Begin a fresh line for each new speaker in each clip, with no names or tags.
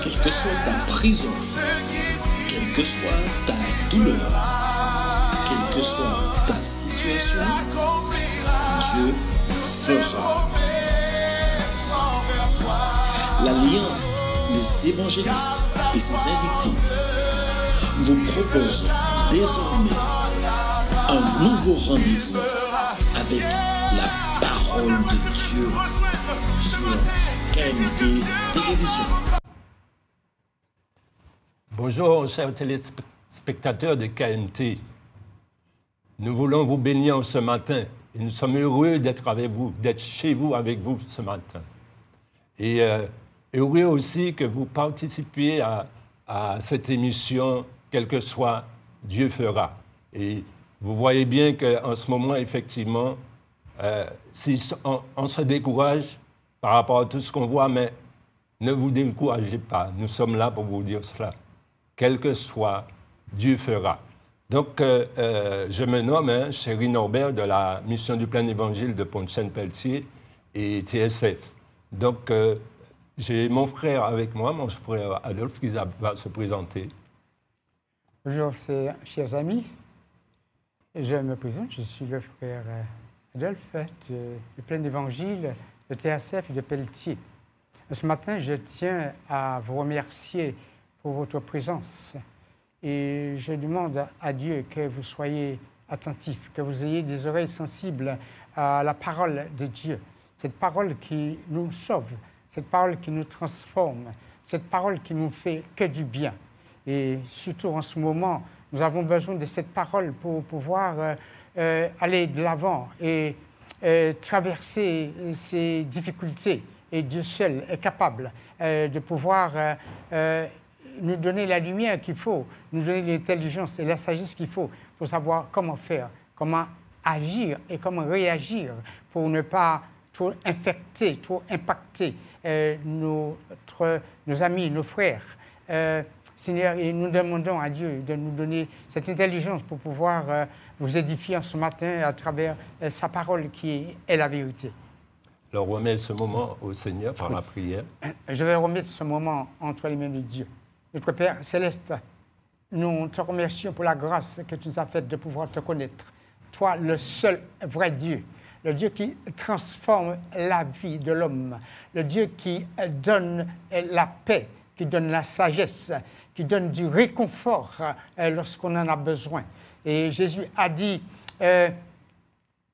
quelle que soit ta prison, quelle que soit ta douleur, quelle que soit ta situation, Dieu fera. L'alliance des évangélistes et ses invités vous propose désormais un nouveau rendez-vous avec la parole de Dieu sur KMT Télévision. Bonjour, chers téléspectateurs de KMT. Nous voulons vous bénir ce matin et nous sommes heureux d'être avec vous, d'être chez vous, avec vous ce matin. Et euh, heureux aussi que vous participiez à, cette émission, quel que soit Dieu fera. Et vous voyez bien qu'en ce moment, effectivement, euh, si on, se décourage par rapport à tout ce qu'on voit, mais ne vous découragez pas. Nous sommes là pour vous dire cela quel que soit, Dieu fera. Donc, euh, euh, je me nomme hein, Chéri Norbert de la Mission du Plein Évangile de Pontchaine-Pelletier et TSF. Donc, euh, j'ai mon frère avec moi, mon frère Adolphe, qui va se présenter.
Bonjour, chers amis. Je me présente, je suis le frère Adolphe hein, du Plein Évangile de TSF et de Pelletier. Ce matin, je tiens à vous remercier pour votre présence. Et je demande à Dieu que vous soyez attentifs, que vous ayez des oreilles sensibles à la parole de Dieu, cette parole qui nous sauve, cette parole qui nous transforme, cette parole qui nous fait que du bien. Et surtout en ce moment, nous avons besoin de cette parole pour pouvoir euh, euh, aller de l'avant et euh, traverser ces difficultés. Et Dieu seul est capable de pouvoir nous donner la lumière qu'il faut, nous donner l'intelligence et la sagesse qu'il faut pour savoir comment faire, comment agir et comment réagir pour ne pas trop infecter, trop impacter euh, notre, nos amis, nos frères. Euh, Seigneur, nous demandons à Dieu de nous donner cette intelligence pour pouvoir euh, vous édifier ce matin à travers sa parole qui est la vérité.
Alors remets ce moment au Seigneur par la prière.
Je vais remettre ce moment entre les mains de Dieu. Notre Père céleste, nous te remercions pour la grâce que tu nous as faite de pouvoir te connaître. Toi, le seul vrai Dieu, le Dieu qui transforme la vie de l'homme, le Dieu qui donne la paix, qui donne la sagesse, qui donne du réconfort euh, lorsqu'on en a besoin. Et Jésus a dit, euh,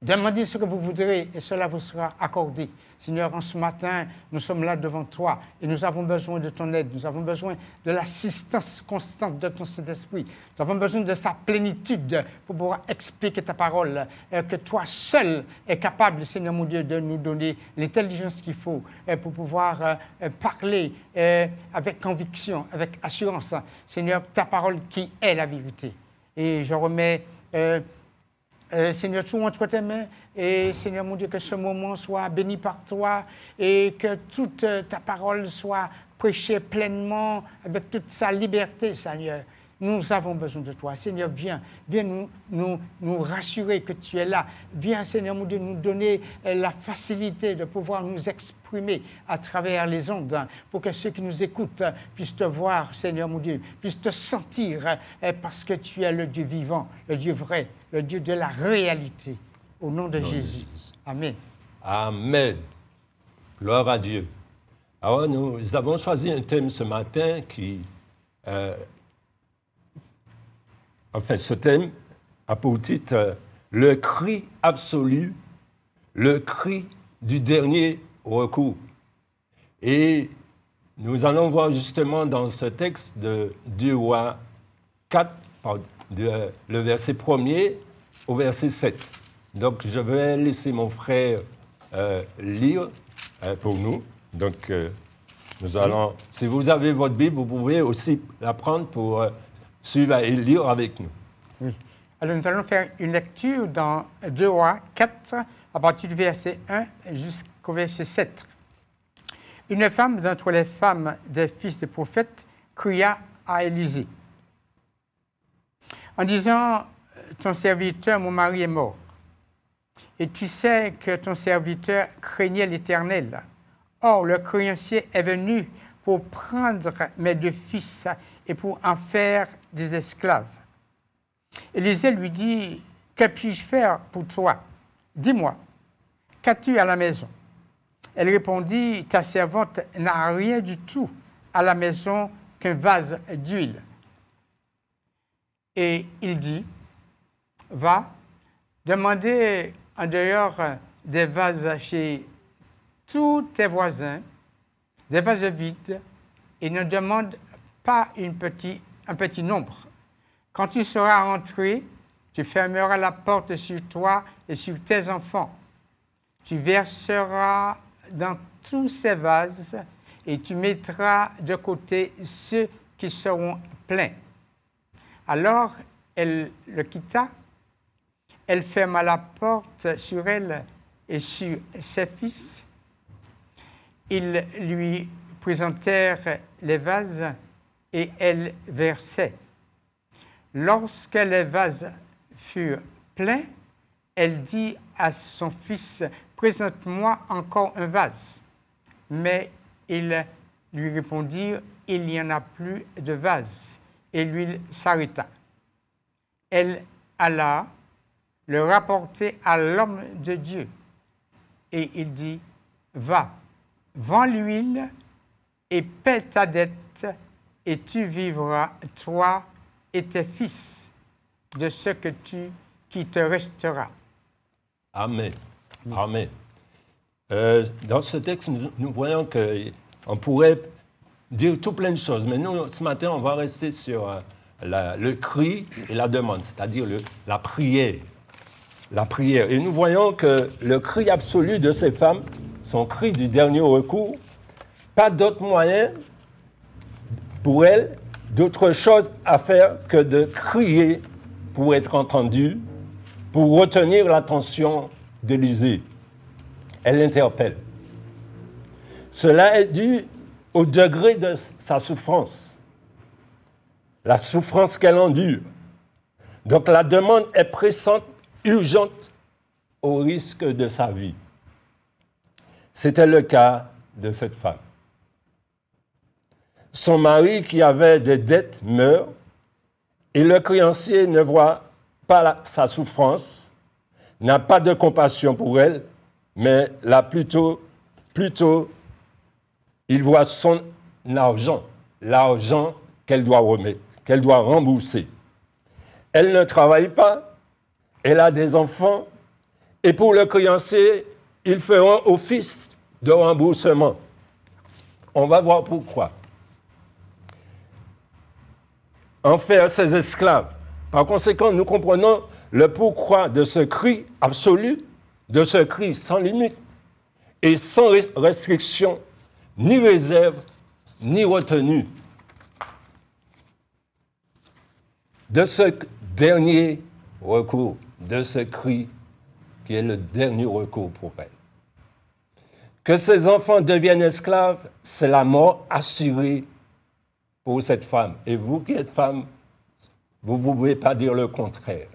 Demandez ce que vous voudrez et cela vous sera accordé. Seigneur, en ce matin, nous sommes là devant toi et nous avons besoin de ton aide. Nous avons besoin de l'assistance constante de ton Saint-Esprit. Nous avons besoin de sa plénitude pour pouvoir expliquer ta parole. Euh, que toi seul es capable, Seigneur mon Dieu, de nous donner l'intelligence qu'il faut euh, pour pouvoir euh, parler avec conviction, avec assurance. Seigneur, ta parole qui est la vérité. Et je remets. Euh, Seigneur, tout entre tes mains. Et Seigneur, mon Dieu, que ce moment soit béni par toi et que toute euh, ta parole soit prêchée pleinement avec toute sa liberté, Seigneur. Nous avons besoin de toi. Seigneur, viens, viens nous, nous, rassurer que tu es là. Viens, Seigneur, mon Dieu, nous donner euh, la facilité de pouvoir nous exprimer à travers les ondes hein, pour que ceux qui nous écoutent hein, puissent te voir, Seigneur, mon Dieu, puissent te sentir hein, euh, parce que tu es le Dieu vivant, le Dieu vrai, le Dieu de la réalité. Au nom de, Jésus.
Amen. Amen. Gloire à Dieu. Alors, nous avons choisi un thème ce matin qui euh, enfin ce thème a pour titre euh, Le cri absolu, le cri du dernier recours. Et nous allons voir justement dans ce texte de, du roi 4, de, euh, le verset 1er au verset 7. Donc je vais laisser mon frère euh, lire pour nous. Donc nous allons, si vous avez votre Bible, vous pouvez aussi la prendre pour Suivez et avec nous.
Oui. Alors, nous allons faire une lecture dans 2 rois 4, à partir du verset 1 jusqu'au verset 7. Une femme d'entre les femmes des fils des prophètes cria à Élisée en disant Ton serviteur, mon mari, est mort. Et tu sais que ton serviteur craignait l'Éternel. Or, le créancier est venu pour prendre mes deux fils et pour en faire des esclaves. Élisée lui dit, que puis-je faire pour toi Dis-moi, qu'as-tu à la maison Elle répondit, ta servante n'a rien du tout à la maison qu'un vase d'huile. Et il dit, va, demander en dehors des vases chez tous tes voisins, des vases vides, et ne demande pas une un petit nombre. Quand tu seras rentré, tu fermeras la porte sur toi et sur tes enfants. Tu verseras dans tous ces vases et tu mettras de côté ceux qui seront pleins. Alors elle le quitta, elle ferma la porte sur elle et sur ses fils. Ils lui présentèrent les vases et elle versait. Lorsque les vases furent pleins, elle dit à son fils, Présente-moi encore un vase. Mais il lui répondit, Il n'y en a plus de vase. Et l'huile s'arrêta. Elle alla le rapporter à l'homme de Dieu. Et il dit, Va, vends l'huile et paie ta dette et tu vivras, toi et tes fils, de ce que tu, qui te restera.
Amen. Amen. Euh, dans ce texte, nous, voyons qu'on pourrait dire tout plein de choses, mais nous, ce matin, on va rester sur euh, le cri et la demande, c'est-à-dire la prière. La prière. Et nous voyons que le cri absolu de ces femmes, son cri du dernier recours, pas d'autre moyen pour elle d'autre chose à faire que de crier pour être entendue, pour retenir l'attention de Elle l'interpelle. Cela est dû au degré de sa souffrance, la souffrance qu'elle endure. Donc la demande est pressante, urgente, au risque de sa vie. C'était le cas de cette femme. Son mari, qui avait des dettes, meurt et le créancier ne voit pas sa souffrance, n'a pas de compassion pour elle, mais là plutôt, plutôt, il voit son argent, l'argent qu'elle doit remettre, qu'elle doit rembourser. Elle ne travaille pas, elle a des enfants, et pour le créancier, ils feront office de remboursement. On va voir pourquoi en faire ses esclaves. Par conséquent, nous comprenons le pourquoi de ce cri absolu, de ce cri sans limite et sans restriction, ni réserve, ni retenue. De ce dernier recours, de ce cri qui est le dernier recours pour elle. Que ses enfants deviennent esclaves, c'est la mort assurée pour cette femme. Et vous qui êtes femme, vous ne pouvez pas dire le contraire.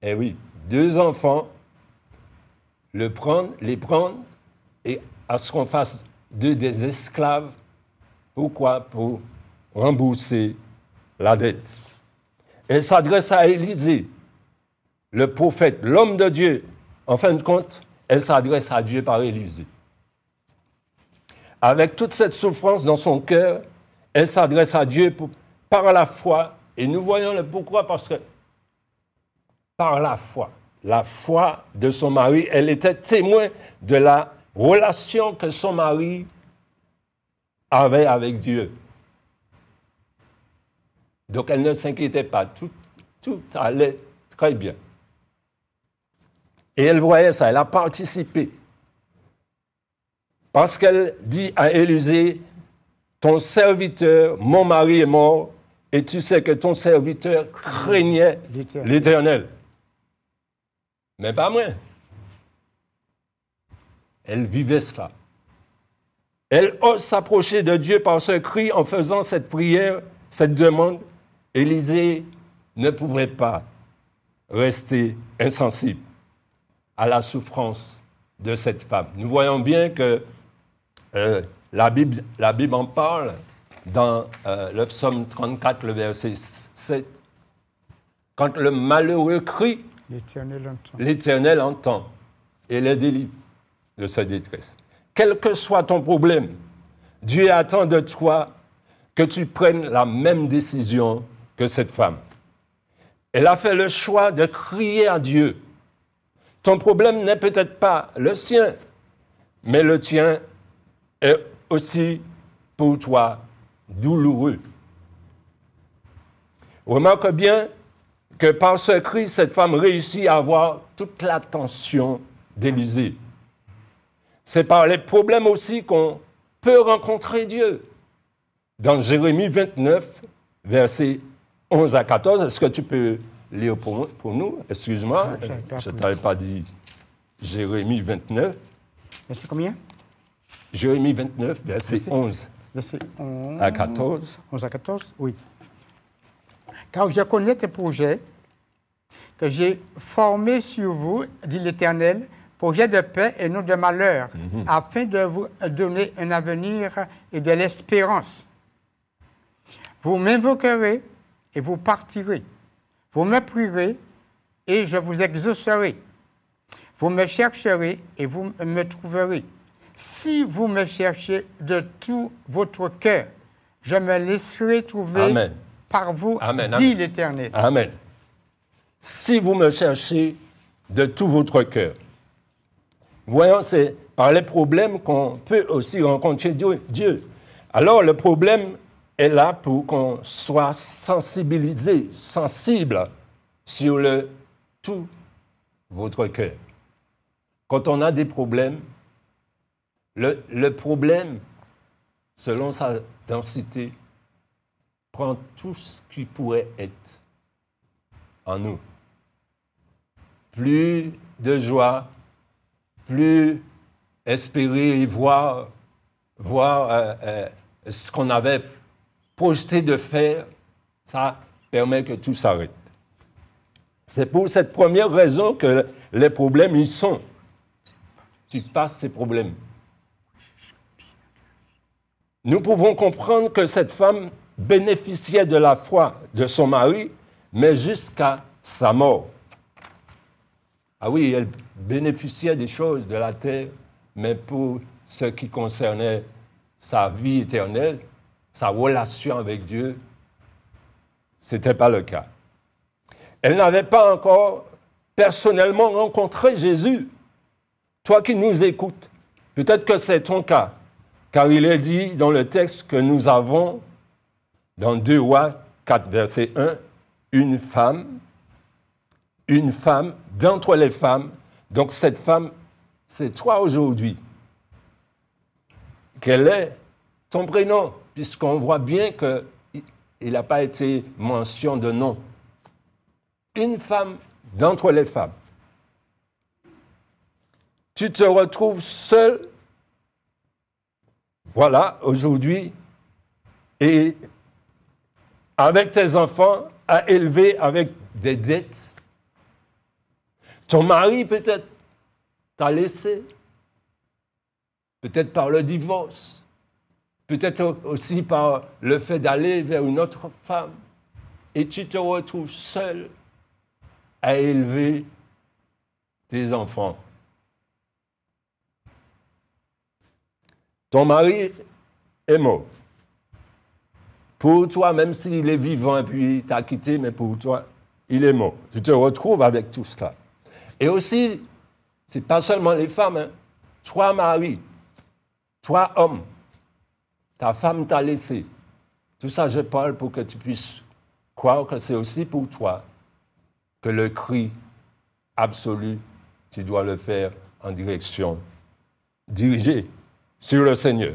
Eh oui, deux enfants, le prendre, les prendre, et à ce qu'on fasse d'eux des esclaves, pourquoi Pour rembourser la dette. Elle s'adresse à Élisée, le prophète, l'homme de Dieu. En fin de compte, elle s'adresse à Dieu par Élisée. Avec toute cette souffrance dans son cœur, elle s'adresse à Dieu par la foi. Et nous voyons le pourquoi, parce que par la foi, la foi de son mari, elle était témoin de la relation que son mari avait avec Dieu. Donc elle ne s'inquiétait pas, tout, allait très bien. Et elle voyait ça, elle a participé. Parce qu'elle dit à Élisée, ton serviteur, mon mari est mort, et tu sais que ton serviteur craignait l'Éternel. Mais pas moi. Elle vivait cela. Elle ose s'approcher de Dieu par ce cri en faisant cette prière, cette demande. Élisée ne pouvait pas rester insensible à la souffrance de cette femme. Nous voyons bien que euh, la Bible, la Bible en parle dans euh, le psaume 34, le verset 7. Quand le malheureux crie, l'Éternel entend. et le délivre de sa détresse. Quel que soit ton problème, Dieu attend de toi que tu prennes la même décision que cette femme. Elle a fait le choix de crier à Dieu. Ton problème n'est peut-être pas le sien, mais le tien est aussi pour toi douloureux. Remarque bien que par ce cri, cette femme réussit à avoir toute l'attention d'Élysée. C'est par les problèmes aussi qu'on peut rencontrer Dieu. Dans Jérémie 29, versets 11 à 14, est-ce que tu peux lire pour, nous Excuse-moi, ah, je ne t'avais pas dit Jérémie 29. C'est combien Jérémie 29, verset 11.
Verset 11 à 14. 11 à 14, oui. Car je connais tes projets que j'ai formés sur vous, dit l'Éternel, projets de paix et non de malheur, mhm. afin de vous donner un avenir et de l'espérance. Vous m'invoquerez et vous partirez. Vous me prierez et je vous exaucerai. Vous me chercherez et vous me trouverez si vous me cherchez de tout votre cœur, je me laisserai trouver par vous, dit l'Éternel.
Amen. Si vous me cherchez de tout votre cœur. Voyons, c'est par les problèmes qu'on peut aussi rencontrer Dieu. Alors le problème est là pour qu'on soit sensibilisé, sensible sur le tout votre cœur. Quand on a des problèmes, le, problème, selon sa densité, prend tout ce qui pourrait être en nous. Plus de joie, plus espérer et voir, voir euh, euh, ce qu'on avait projeté de faire, ça permet que tout s'arrête. C'est pour cette première raison que les problèmes, ils sont. Tu passes ces problèmes nous pouvons comprendre que cette femme bénéficiait de la foi de son mari, mais jusqu'à sa mort. Ah oui, elle bénéficiait des choses de la terre, mais pour ce qui concernait sa vie éternelle, sa relation avec Dieu, ce n'était pas le cas. Elle n'avait pas encore personnellement rencontré Jésus. Toi qui nous écoutes, peut-être que c'est ton cas. Car il est dit dans le texte que nous avons, dans Deux rois 4, verset 1, une femme, une femme d'entre les femmes. Donc cette femme, c'est toi aujourd'hui. Quel est ton prénom Puisqu'on voit bien qu'il n'a pas été mention de nom. Une femme d'entre les femmes. Tu te retrouves seule voilà, aujourd'hui, et avec tes enfants à élever avec des dettes. Ton mari, peut-être, t'a laissé. Peut-être par le divorce. Peut-être aussi par le fait d'aller vers une autre femme. Et tu te retrouves seul à élever tes enfants. Ton mari est mort. Pour toi, même s'il est vivant et puis il t'a quitté, mais pour toi, il est mort. Tu te retrouves avec tout cela. Et aussi, c'est pas seulement les femmes. Hein. Trois Toi, mari, toi, homme, ta femme t'a laissé. Tout ça, je parle pour que tu puisses croire que c'est aussi pour toi que le cri absolu, tu dois le faire en direction dirigée sur le Seigneur.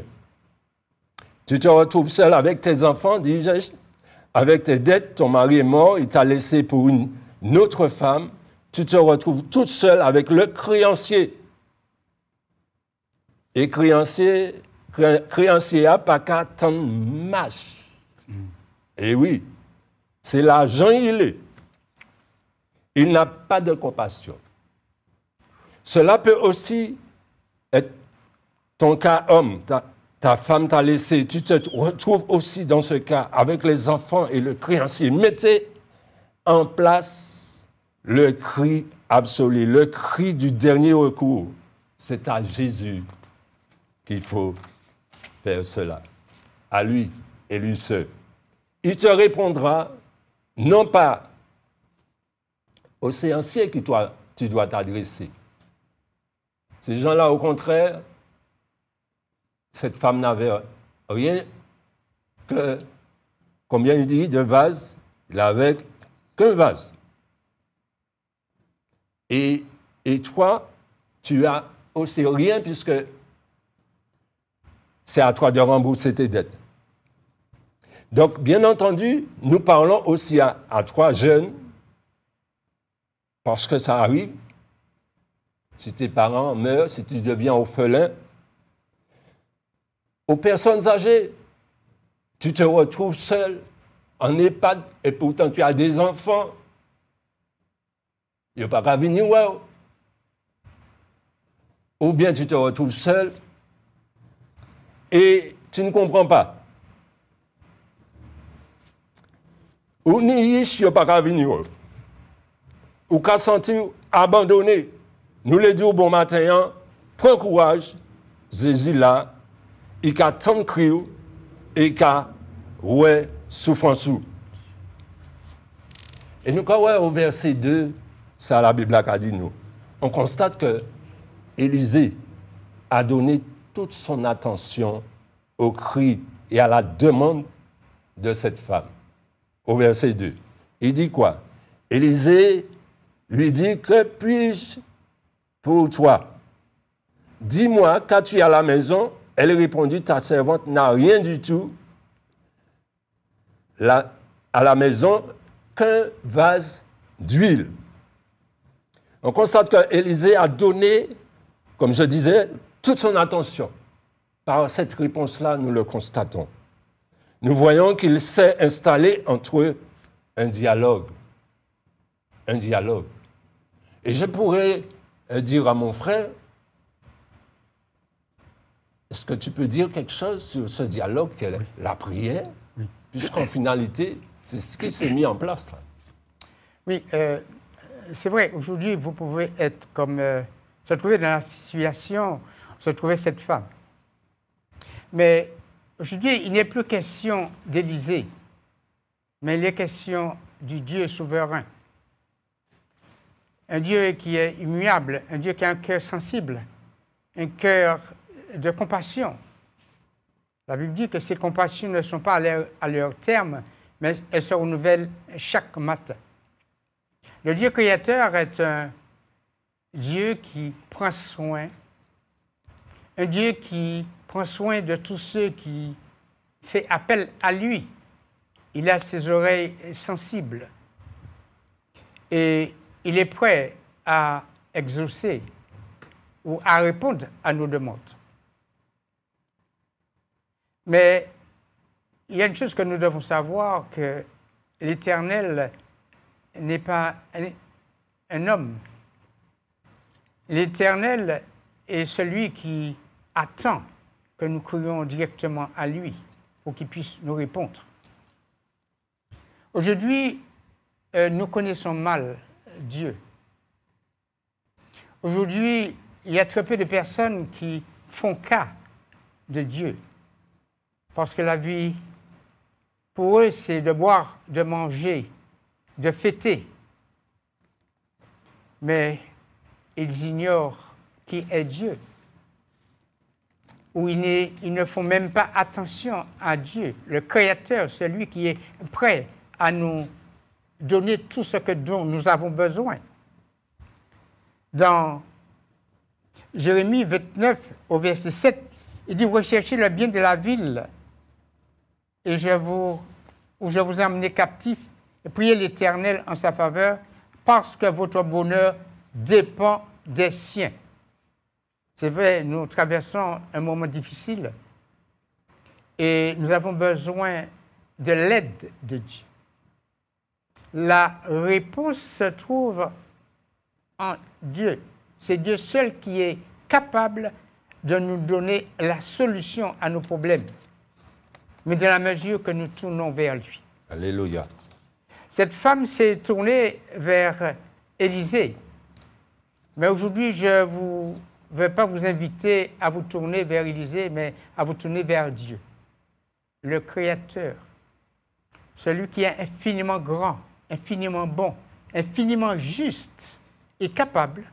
Tu te retrouves seul avec tes enfants, dis-je, avec tes dettes, ton mari est mort, il t'a laissé pour une, autre femme. Tu te retrouves toute seule avec le créancier. Et créancier, créancier a pas qu'à mm. Et oui, c'est l'argent il est. Il n'a pas de compassion. Cela peut aussi ton cas homme, ta, femme t'a laissé, tu te retrouves aussi dans ce cas avec les enfants et le créancier. Mettez en place le cri absolu, le cri du dernier recours. C'est à Jésus qu'il faut faire cela, à lui et lui seul. Il te répondra, non pas au séancier que toi, tu dois t'adresser. Ces gens-là, au contraire, cette femme n'avait rien que, combien il dit, de vase. Il n'avait qu'un vase. Et, toi, tu as aussi rien puisque c'est à toi de rembourser tes dettes. Donc, bien entendu, nous parlons aussi à, à toi, jeune, parce que ça arrive. Si tes parents meurent, si tu deviens orphelin, aux personnes âgées. Tu te retrouves seul en EHPAD et pourtant tu as des enfants. Il n'y a pas qu'à venir Ou bien tu te retrouves seul et tu ne comprends pas. Ou ni il a pas qu'à venir Ou qu'à sentir abandonné. Nous le disons bon matin, hein. prends courage, Jésus là, il a tant cri et souffrance et nous quand au verset 2 ça la bible a dit nous on constate que Élisée a donné toute son attention au cri et à la demande de cette femme. Au verset 2, il dit quoi Élisée lui dit, que puis-je pour toi Dis-moi, quand tu es à la maison elle répondit, ta servante n'a rien du tout à la maison qu'un vase d'huile. On constate qu'Élisée a donné, comme je disais, toute son attention. Par cette réponse-là, nous le constatons. Nous voyons qu'il s'est installé entre eux un dialogue. Un dialogue. Et je pourrais euh, dire à mon frère, est-ce que tu peux dire quelque chose sur ce dialogue la prière, puisqu'en finalité, c'est ce qui s'est mis en place
Oui, euh, c'est vrai, aujourd'hui, vous pouvez être comme... Euh, se trouver dans la situation, se trouver cette femme. Mais aujourd'hui, il n'est plus question d'Élysée, mais il est question du Dieu souverain. Un Dieu qui est immuable, un Dieu qui a un cœur sensible, un cœur de compassion. La Bible dit que ces compassions ne sont pas à leur, terme, mais elles se renouvellent chaque matin. Le Dieu créateur est un Dieu qui prend soin, un Dieu qui prend soin de tous ceux qui font appel à lui. Il a ses oreilles sensibles et il est prêt à exaucer ou à répondre à nos demandes. Mais il y a une chose que nous devons savoir, que l'Éternel n'est pas un, homme. L'Éternel est celui qui attend que nous crions directement à lui pour qu'il puisse nous répondre. Aujourd'hui, euh, nous connaissons mal Dieu. Aujourd'hui, il y a très peu de personnes qui font cas de Dieu. Parce que la vie, pour eux, c'est de boire, de manger, de fêter. Mais ils ignorent qui est Dieu. Ou ils, ne font même pas attention à Dieu, le Créateur, celui qui est prêt à nous donner tout ce que dont nous avons besoin. Dans Jérémie 29, au verset 7, il dit Recherchez le bien de la ville et je vous, ou je vous captif. Et priez l'Éternel en sa faveur, parce que votre bonheur dépend des siens. C'est vrai, nous traversons un moment difficile et nous avons besoin de l'aide de Dieu. La réponse se trouve en Dieu. C'est Dieu seul qui est capable de nous donner la solution à nos problèmes mais de la mesure que nous tournons vers lui. Alléluia. Cette femme s'est tournée vers Élisée. Mais aujourd'hui, je ne veux pas vous inviter à vous tourner vers Élisée, mais à vous tourner vers Dieu, le Créateur, celui qui est infiniment grand, infiniment bon, infiniment juste et capable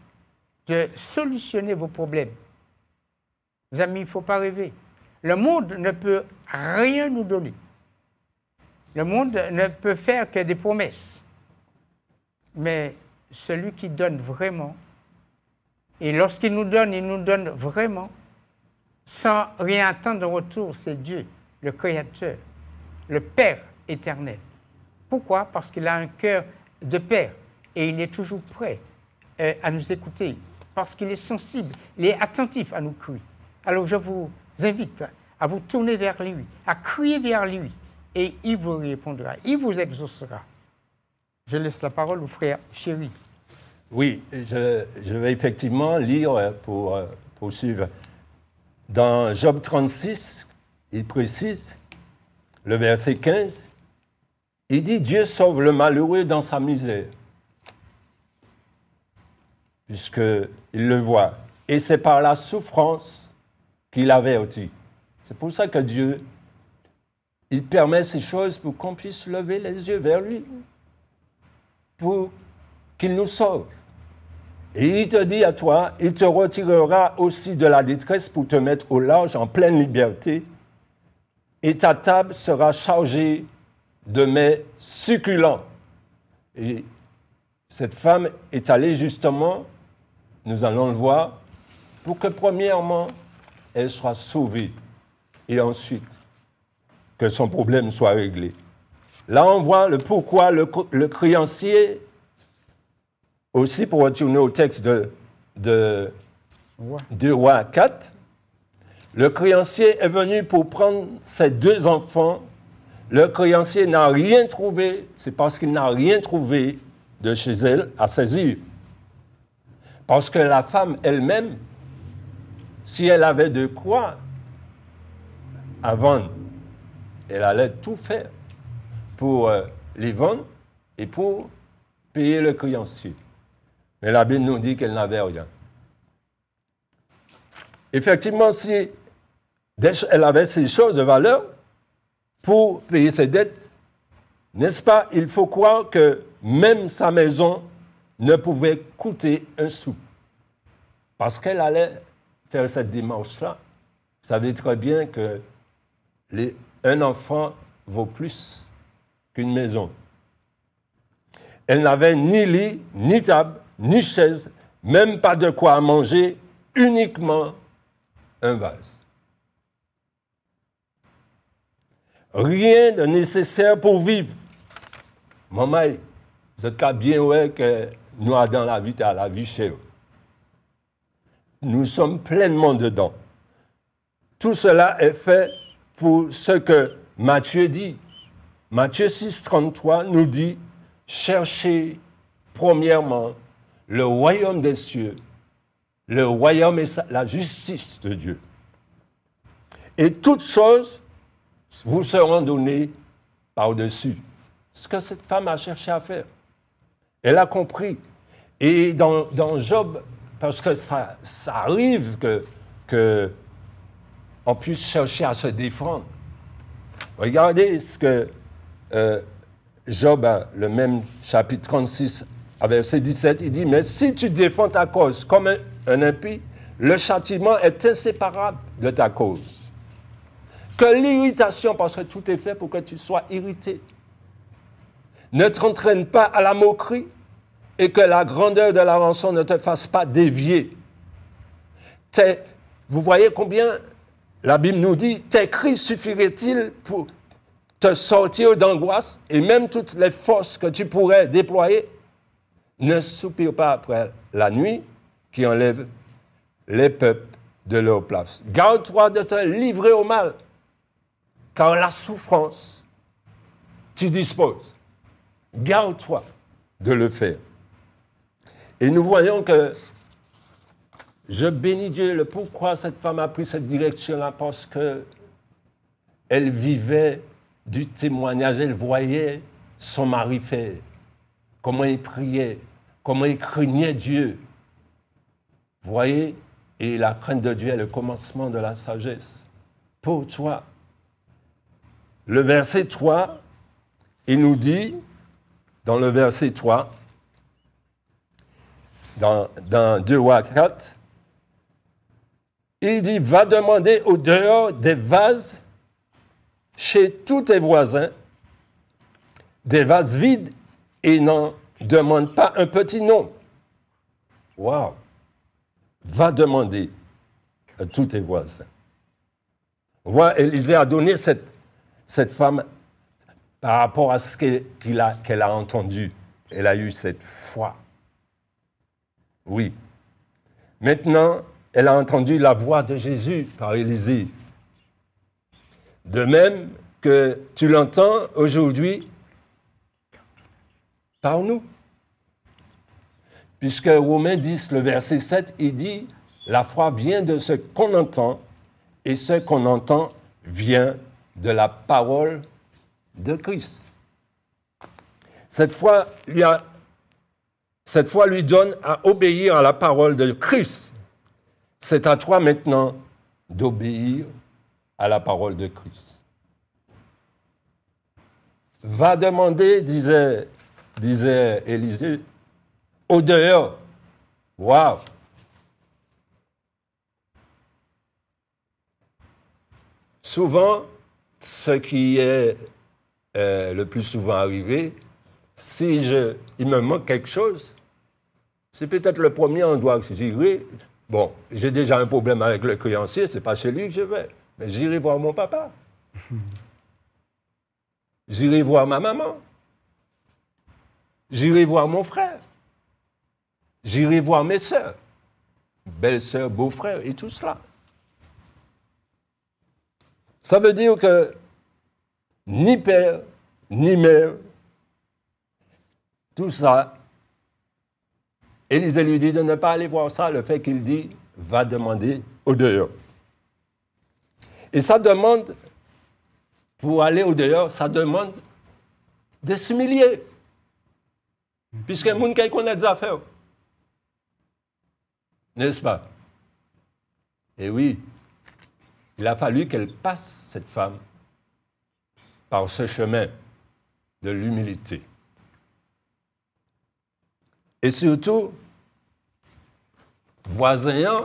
de solutionner vos problèmes. Mes amis, il ne faut pas rêver. Le monde ne peut rien nous donner. Le monde ne peut faire que des promesses. Mais celui qui donne vraiment, et lorsqu'il nous donne, il nous donne vraiment, sans rien attendre en retour, c'est Dieu, le Créateur, le Père éternel. Pourquoi Parce qu'il a un cœur de Père et il est toujours prêt euh, à nous écouter, parce qu'il est sensible, il est attentif à nos cris. Alors je vous invite à vous tourner vers lui, à crier vers lui, et il vous répondra, il vous exaucera. Je laisse la parole au frère chéri.
Oui, je, je, vais effectivement lire pour euh, poursuivre. Dans Job 36, il précise, le verset 15, il dit Dieu sauve le malheureux dans sa misère, puisqu'il le voit. Et c'est par la souffrance qu'il avait aussi. C'est pour ça que Dieu, il permet ces choses pour qu'on puisse lever les yeux vers lui, pour qu'il nous sauve. Et il te dit à toi, il te retirera aussi de la détresse pour te mettre au large en pleine liberté, et ta table sera chargée de mets succulents. Et cette femme est allée justement, nous allons le voir, pour que premièrement, elle soit sauvée et ensuite que son problème soit réglé. Là, on voit le pourquoi le, créancier, aussi pour retourner au texte de, de, Roi 4, le créancier est venu pour prendre ses deux enfants. Le créancier n'a rien trouvé, c'est parce qu'il n'a rien trouvé de chez elle à saisir. Parce que la femme elle-même si elle avait de quoi à vendre, elle allait tout faire pour euh, les vendre et pour payer le créancier. Mais la Bible nous dit qu'elle n'avait rien. Effectivement, si elle avait ces choses de valeur pour payer ses dettes, n'est-ce pas, il faut croire que même sa maison ne pouvait coûter un sou. Parce qu'elle allait faire cette démarche-là, vous savez très bien que un enfant vaut plus qu'une maison. Elle n'avait ni lit, ni table, ni chaise, même pas de quoi manger, uniquement un vase. Rien de nécessaire pour vivre. Maman, c'est cas bien ouais que nous dans la vie, à la vie chez eux. Nous sommes pleinement dedans. Tout cela est fait pour ce que Matthieu dit. Matthieu 6, nous dit, cherchez premièrement le royaume des cieux, le royaume et la justice de Dieu. Et toutes choses vous seront données par-dessus. Ce que cette femme a cherché à faire. Elle a compris. Et dans Job parce que ça, arrive que, que on puisse chercher à se défendre. Regardez ce que euh, Job, le même chapitre 36, verset 17, il dit, mais si tu défends ta cause comme un impie, le châtiment est inséparable de ta cause. Que l'irritation, parce que tout est fait pour que tu sois irrité, ne t'entraîne pas à la moquerie, et que la grandeur de la rançon ne te fasse pas dévier. Vous voyez combien la Bible nous dit, tes cris suffiraient-ils pour te sortir d'angoisse et même toutes les forces que tu pourrais déployer Ne soupire pas après la nuit qui enlève les peuples de leur place. Garde-toi de te livrer au mal, car la souffrance, tu disposes. Garde-toi de le faire. Et nous voyons que je bénis Dieu. Le pourquoi cette femme a pris cette direction-là Parce que elle vivait du témoignage. Elle voyait son mari faire, comment il priait, comment il craignait Dieu. voyez Et la crainte de Dieu est le commencement de la sagesse. Pour toi. Le verset 3, il nous dit, dans le verset 3, dans, dans 2 ou il dit, va demander au dehors des vases chez tous tes voisins, des vases vides, et n'en demande pas un petit nom. Wow! Va demander à tous tes voisins. Voit, Élisée a donné cette, cette femme par rapport à ce qu'elle a, qu'elle a entendu. Elle a eu cette foi. Oui. Maintenant, elle a entendu la voix de Jésus par Élisée. De même que tu l'entends aujourd'hui par nous. Puisque Romains 10, le verset 7, il dit, la foi vient de ce qu'on entend et ce qu'on entend vient de la parole de Christ. Cette foi lui a cette foi lui donne à obéir à la parole de Christ. C'est à toi maintenant d'obéir à la parole de Christ. Va demander, disait, disait Élisée, au dehors. Waouh! Souvent, ce qui est euh, le plus souvent arrivé, si je, il me manque quelque chose, c'est peut-être le premier endroit que j'irai. Bon, j'ai déjà un problème avec le créancier, c'est pas chez lui que je vais. Mais j'irai voir mon papa. j'irai voir ma maman. J'irai voir mon frère. J'irai voir mes soeurs. belles soeurs, beaux-frères et tout cela. Ça veut dire que ni père, ni mère, tout ça Élisée lui dit de ne pas aller voir ça, le fait qu'il dit, va demander au dehors. Et ça demande, pour aller au dehors, ça demande de s'humilier. Puisque mm-hmm. monde qu'elle connaît des affaires. N'est-ce pas? Et oui, il a fallu qu'elle passe, cette femme, par ce chemin de l'humilité. Et surtout, voisins,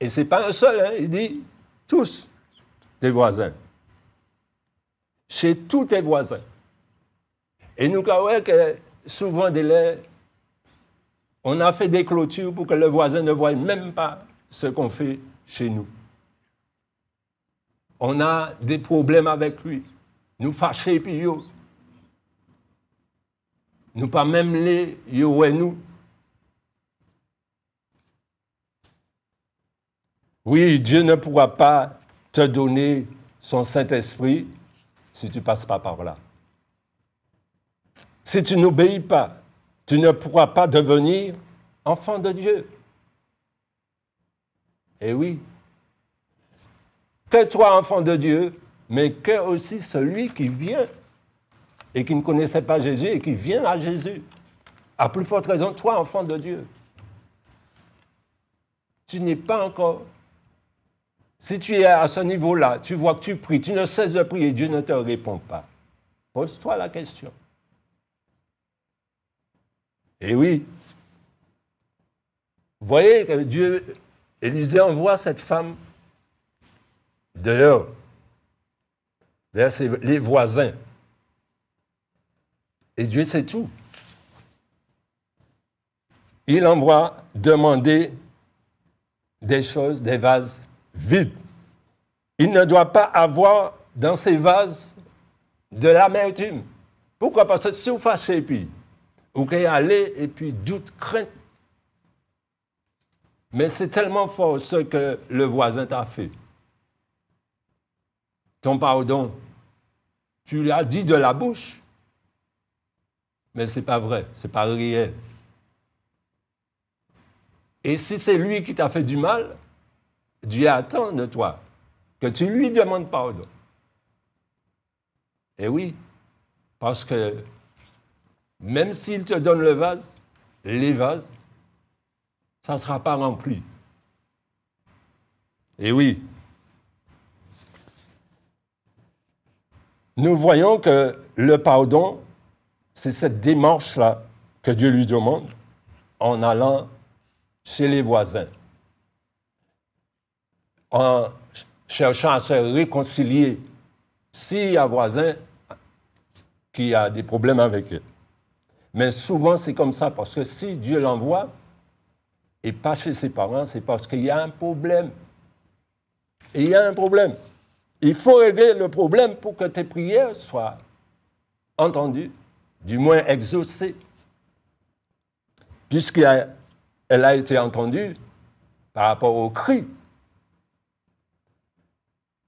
et ce n'est pas un seul, hein, il dit tous tes voisins. Chez tous tes voisins. Et nous, que souvent, on a fait des clôtures pour que le voisin ne voie même pas ce qu'on fait chez nous. On a des problèmes avec lui. Nous fâchons, puis nous pas même les ouais nous. Oui, Dieu ne pourra pas te donner son Saint-Esprit si tu ne passes pas par là. Si tu n'obéis pas, tu ne pourras pas devenir enfant de Dieu. Eh oui. Que toi, enfant de Dieu, mais que aussi celui qui vient et qui ne connaissait pas Jésus et qui vient à Jésus. À plus forte raison, toi, enfant de Dieu, tu n'es pas encore. Si tu es à ce niveau-là, tu vois que tu pries, tu ne cesses de prier, Dieu ne te répond pas. Pose-toi la question. Et oui, vous voyez que Dieu, Élisée envoie cette femme dehors, vers les voisins. Et Dieu sait tout. Il envoie demander des choses, des vases vides. Il ne doit pas avoir dans ces vases de l'amertume. Pourquoi Parce que si vous fâchez, puis, vous pouvez aller et puis doute, crainte. Mais c'est tellement fort ce que le voisin t'a fait. Ton pardon, tu l'as dit de la bouche, mais ce n'est pas vrai, ce n'est pas réel. Et si c'est lui qui t'a fait du mal, Dieu attend de toi que tu lui demandes pardon. Et oui, parce que même s'il te donne le vase, les vases, ça ne sera pas rempli. Et oui, nous voyons que le pardon c'est cette démarche-là que Dieu lui demande en allant chez les voisins, en cherchant à se réconcilier s'il y a un voisin qui a des problèmes avec eux. Mais souvent, c'est comme ça, parce que si Dieu l'envoie et pas chez ses parents, c'est parce qu'il y a un problème. il y a un problème. Il faut régler le problème pour que tes prières soient entendues du moins exaucée, puisqu'elle a été entendue par rapport au cri.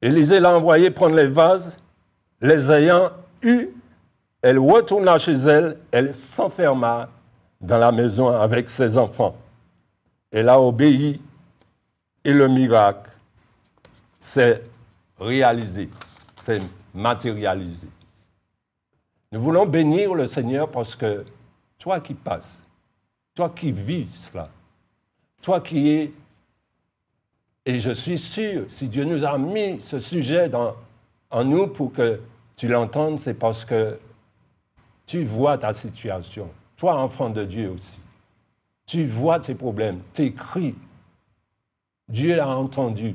Élisée l'a envoyée prendre les vases, les ayant eus, elle retourna chez elle, elle s'enferma dans la maison avec ses enfants. Elle a obéi et le miracle s'est réalisé, s'est matérialisé. Nous voulons bénir le Seigneur parce que toi qui passes, toi qui vis cela, toi qui es, et je suis sûr, si Dieu nous a mis ce sujet dans, en nous pour que tu l'entendes, c'est parce que tu vois ta situation. Toi, enfant de Dieu aussi, tu vois tes problèmes, tes cris. Dieu l'a entendu,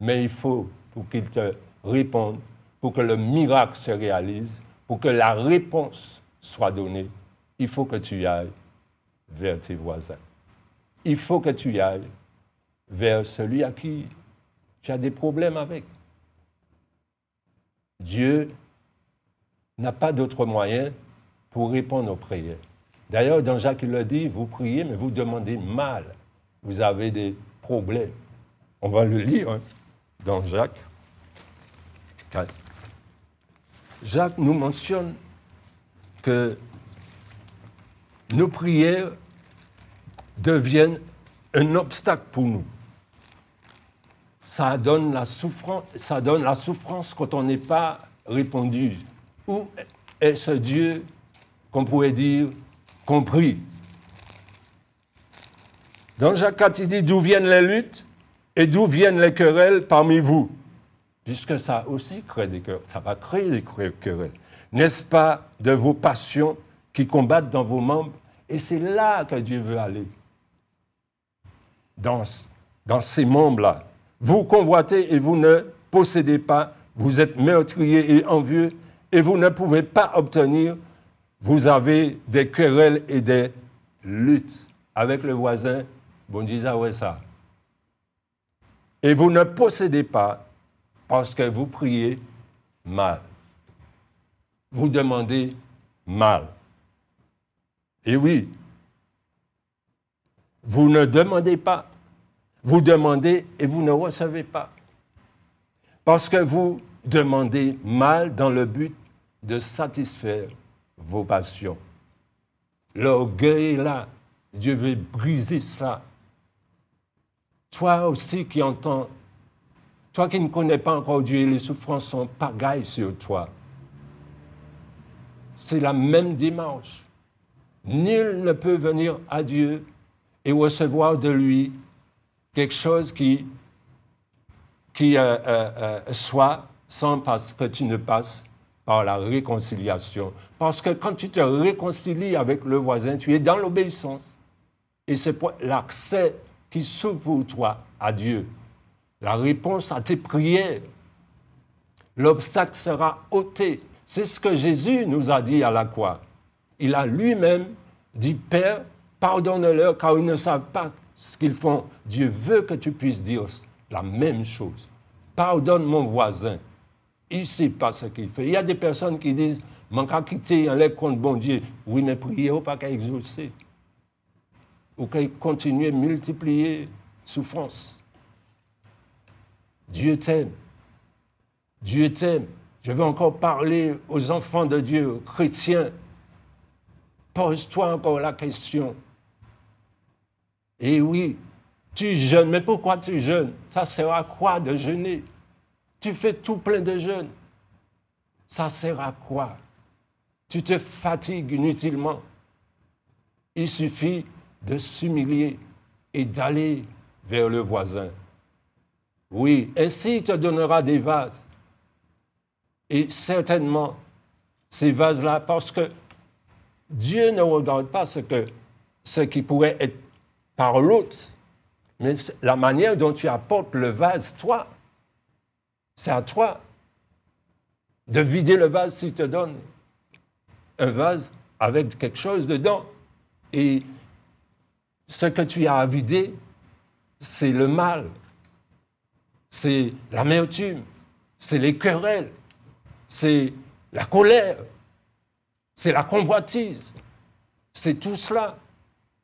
mais il faut, pour qu'il te réponde, pour que le miracle se réalise, pour que la réponse soit donnée, il faut que tu ailles vers tes voisins. Il faut que tu ailles vers celui à qui tu as des problèmes avec. Dieu n'a pas d'autre moyen pour répondre aux prières. D'ailleurs, dans Jacques, il le dit, vous priez, mais vous demandez mal. Vous avez des problèmes. On va le lire hein, dans Jacques 4. Jacques nous mentionne que nos prières deviennent un obstacle pour nous. Ça donne la souffrance, quand on n'est pas répondu. Où est ce Dieu qu'on pourrait dire compris Dans Jacques 4, il dit D'où viennent les luttes et d'où viennent les querelles parmi vous puisque ça aussi crée des querelles, ça va créer des querelles. N'est-ce pas de vos passions qui combattent dans vos membres Et c'est là que Dieu veut aller, dans, dans ces membres-là. Vous convoitez et vous ne possédez pas, vous êtes meurtrier et envieux, et vous ne pouvez pas obtenir, vous avez des querelles et des luttes avec le voisin, bon, ah ouais, ça. Et vous ne possédez pas, parce que vous priez mal. Vous demandez mal. Et oui, vous ne demandez pas. Vous demandez et vous ne recevez pas. Parce que vous demandez mal dans le but de satisfaire vos passions. L'orgueil est là. Dieu veut briser cela. Toi aussi qui entends toi qui ne connais pas encore Dieu, les souffrances sont pagailles sur toi. C'est la même démarche. Nul ne peut venir à Dieu et recevoir de lui quelque chose qui, qui euh, euh, euh, soit sans parce que tu ne passes par la réconciliation. Parce que quand tu te réconcilies avec le voisin, tu es dans l'obéissance. Et c'est l'accès qui s'ouvre pour toi à Dieu la réponse à tes prières. L'obstacle sera ôté. C'est ce que Jésus nous a dit à la croix. Il a lui-même dit, Père, pardonne-leur car ils ne savent pas ce qu'ils font. Dieu veut que tu puisses dire la même chose. Pardonne mon voisin. Il ne sait pas ce qu'il fait. Il y a des personnes qui disent, manque à quitter, en comptes, contre bon Dieu. Oui, mais priez ou pas qu'à exaucer. Ou qu'à continuer à multiplier souffrance. Dieu t'aime. Dieu t'aime. Je veux encore parler aux enfants de Dieu, aux chrétiens. Pose-toi encore la question. Et eh oui, tu jeûnes, mais pourquoi tu jeûnes Ça sert à quoi de jeûner Tu fais tout plein de jeûnes. Ça sert à quoi Tu te fatigues inutilement. Il suffit de s'humilier et d'aller vers le voisin. Oui, ainsi te donnera des vases. Et certainement, ces vases-là, parce que Dieu ne regarde pas ce, que, ce qui pourrait être par l'autre, mais la manière dont tu apportes le vase, toi, c'est à toi de vider le vase s'il te donne un vase avec quelque chose dedans. Et ce que tu as à vider, c'est le mal, c'est l'amertume, c'est les querelles, c'est la colère, c'est la convoitise, c'est tout cela.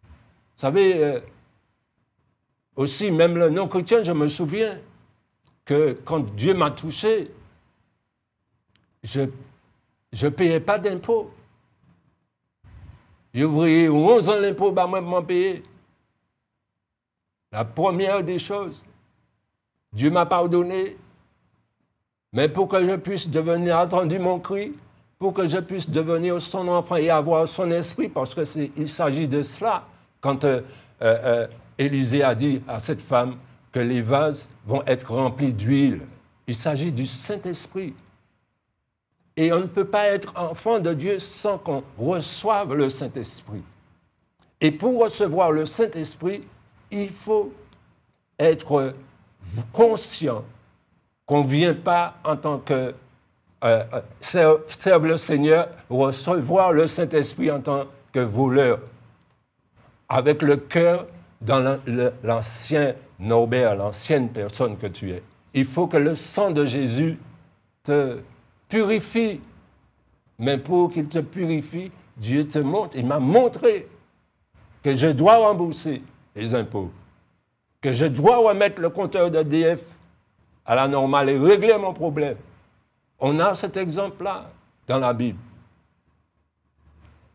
Vous savez, euh, aussi, même le non-chrétien, je me souviens que quand Dieu m'a touché, je ne payais pas d'impôts. j'ouvrais 11 ans l'impôt, bah moi, m'en payer. La première des choses. Dieu m'a pardonné, mais pour que je puisse devenir attendu mon cri, pour que je puisse devenir son enfant et avoir son esprit, parce qu'il s'agit de cela quand euh, euh, euh, Élisée a dit à cette femme que les vases vont être remplis d'huile. Il s'agit du Saint-Esprit. Et on ne peut pas être enfant de Dieu sans qu'on reçoive le Saint-Esprit. Et pour recevoir le Saint-Esprit, il faut être conscient qu'on ne vient pas en tant que euh, euh, le Seigneur, recevoir le Saint-Esprit en tant que voleur, avec le cœur dans l'ancien Norbert, l'ancienne personne que tu es. Il faut que le sang de Jésus te purifie. Mais pour qu'il te purifie, Dieu te montre, il m'a montré que je dois rembourser les impôts que je dois remettre le compteur de DF à la normale et régler mon problème. On a cet exemple-là dans la Bible.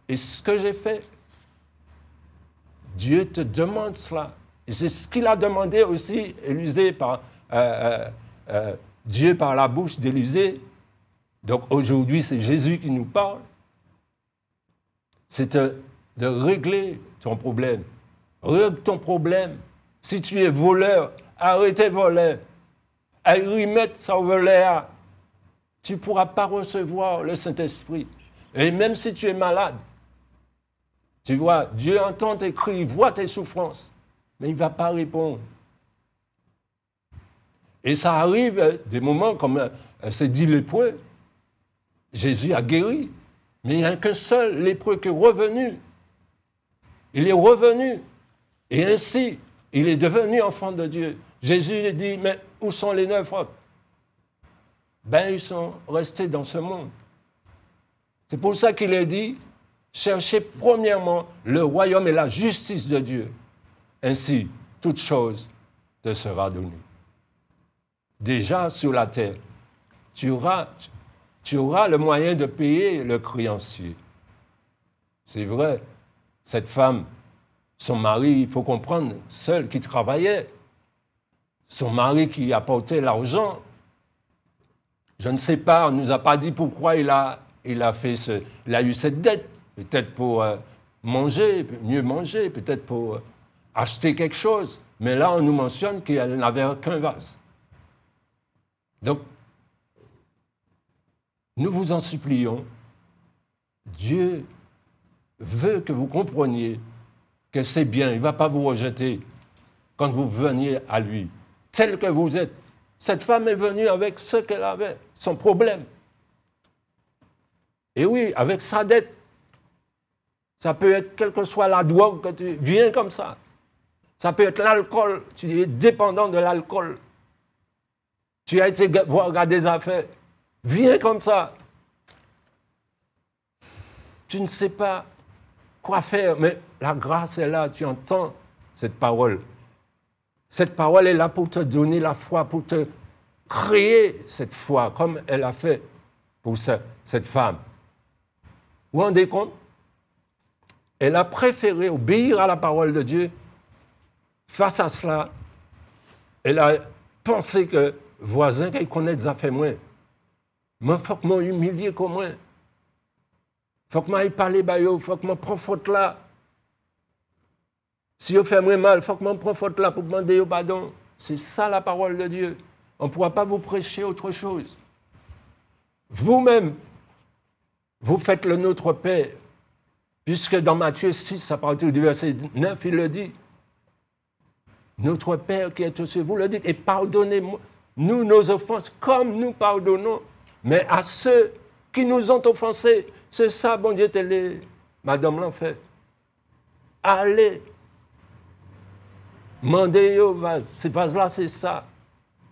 Et ce que j'ai fait, Dieu te demande cela. C'est ce qu'il a demandé aussi, Élisée, par, euh, euh, euh, Dieu par la bouche d'Élisée. Donc aujourd'hui, c'est Jésus qui nous parle. C'est de, régler ton problème. Règle ton problème. Si tu es voleur, arrêtez voler. À remettre sans voleur, tu ne pourras pas recevoir le Saint-Esprit. Et même si tu es malade, tu vois, Dieu entend tes cris, voit tes souffrances, mais il ne va pas répondre. Et ça arrive hein, des moments comme euh, c'est dit lépreux. Jésus a guéri, mais il n'y a qu'un seul lépreux qui est revenu. Il est revenu. Et ainsi, il est devenu enfant de Dieu. Jésus lui dit, mais où sont les neuf hommes Ben, ils sont restés dans ce monde. C'est pour ça qu'il a dit, cherchez premièrement le royaume et la justice de Dieu. Ainsi, toute chose te sera donnée. Déjà sur la terre, tu auras, tu auras le moyen de payer le créancier. C'est vrai, cette femme son mari, il faut comprendre, seul, qui travaillait. Son mari qui apportait l'argent. Je ne sais pas, on ne nous a pas dit pourquoi il a, il a, fait ce, eu cette dette. Peut-être pour euh, manger, mieux manger, peut-être pour euh, acheter quelque chose. Mais là, on nous mentionne qu'elle n'avait qu'un vase. Donc, nous vous en supplions, Dieu veut que vous compreniez que c'est bien, il ne va pas vous rejeter quand vous veniez à lui, tel que vous êtes. Cette femme est venue avec ce qu'elle avait, son problème. Et oui, avec sa dette. Ça peut être quelle que soit la drogue que tu viens comme ça. Ça peut être l'alcool. Tu es dépendant de l'alcool. Tu as été voir des affaires. Viens comme ça. Tu ne sais pas Quoi faire Mais la grâce est là, tu entends cette parole. Cette parole est là pour te donner la foi, pour te créer cette foi, comme elle a fait pour cette femme. Vous vous rendez compte Elle a préféré obéir à la parole de Dieu. Face à cela, elle a pensé que voisins qu'elle connaît ça fait moins. Mais faut humilié comme moi. Faut que m'aille parler il bah, faut que je prenne faute là. Si je fais mal, faut que je prenne faute là pour demander au pardon. C'est ça la parole de Dieu. On ne pourra pas vous prêcher autre chose. Vous-même, vous faites le Notre Père, puisque dans Matthieu 6, à partir du verset 9, il le dit. Notre Père qui est au ciel. vous le dites, et pardonnez-nous nos offenses comme nous pardonnons, mais à ceux qui nous ont offensés, c'est ça, bon Dieu, télé. Madame l'enfer. Allez. Mandez aux vases. Ces vases-là, c'est ça.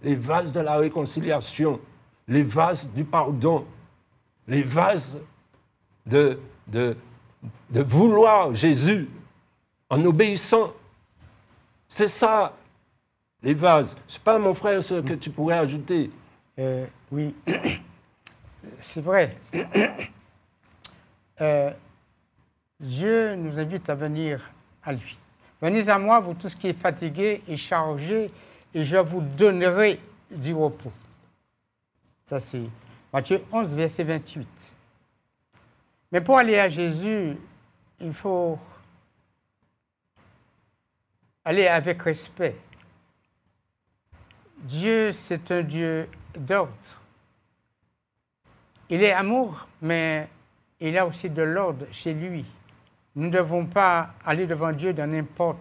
Les vases de la réconciliation. Les vases du pardon. Les vases de, de vouloir Jésus en obéissant. C'est ça, les vases. C'est pas, mon frère, ce que tu pourrais ajouter. Euh, oui, c'est vrai. Euh,
Dieu nous invite à venir à lui. Venez à moi, vous tous qui êtes fatigués et chargés, et je vous donnerai du repos. Ça, c'est Matthieu 11, verset 28. Mais pour aller à Jésus, il faut aller avec respect. Dieu, c'est un Dieu d'ordre. Il est amour, mais il a aussi de l'ordre chez lui. Nous ne devons pas aller devant Dieu dans n'importe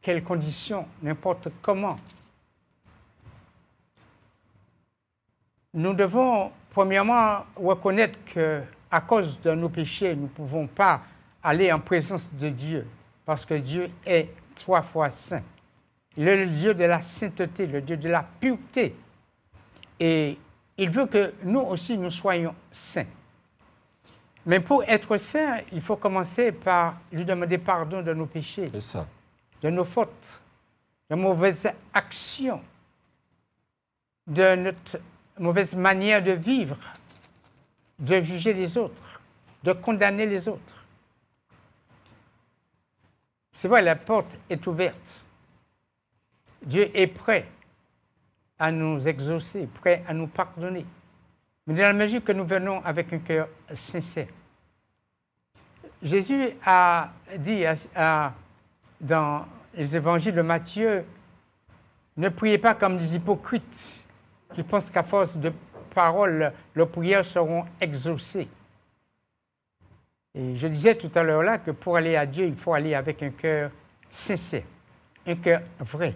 quelles conditions, n'importe comment. Nous devons premièrement reconnaître que à cause de nos péchés, nous ne pouvons pas aller en présence de Dieu parce que Dieu est trois fois saint. Il est Le Dieu de la sainteté, le Dieu de la pureté. Et il veut que nous aussi, nous soyons saints. Mais pour être saint, il faut commencer par lui demander pardon de nos péchés, de nos fautes, de mauvaises actions, de notre mauvaise manière de vivre, de juger les autres, de condamner les autres. C'est vrai, la porte est ouverte. Dieu est prêt à nous exaucer, prêt à nous pardonner. Mais dans la mesure que nous venons avec un cœur sincère. Jésus a dit dans les évangiles de Matthieu, ne priez pas comme des hypocrites qui pensent qu'à force de paroles, leurs prières seront exaucées. Et je disais tout à l'heure là que pour aller à Dieu, il faut aller avec un cœur sincère, un cœur vrai.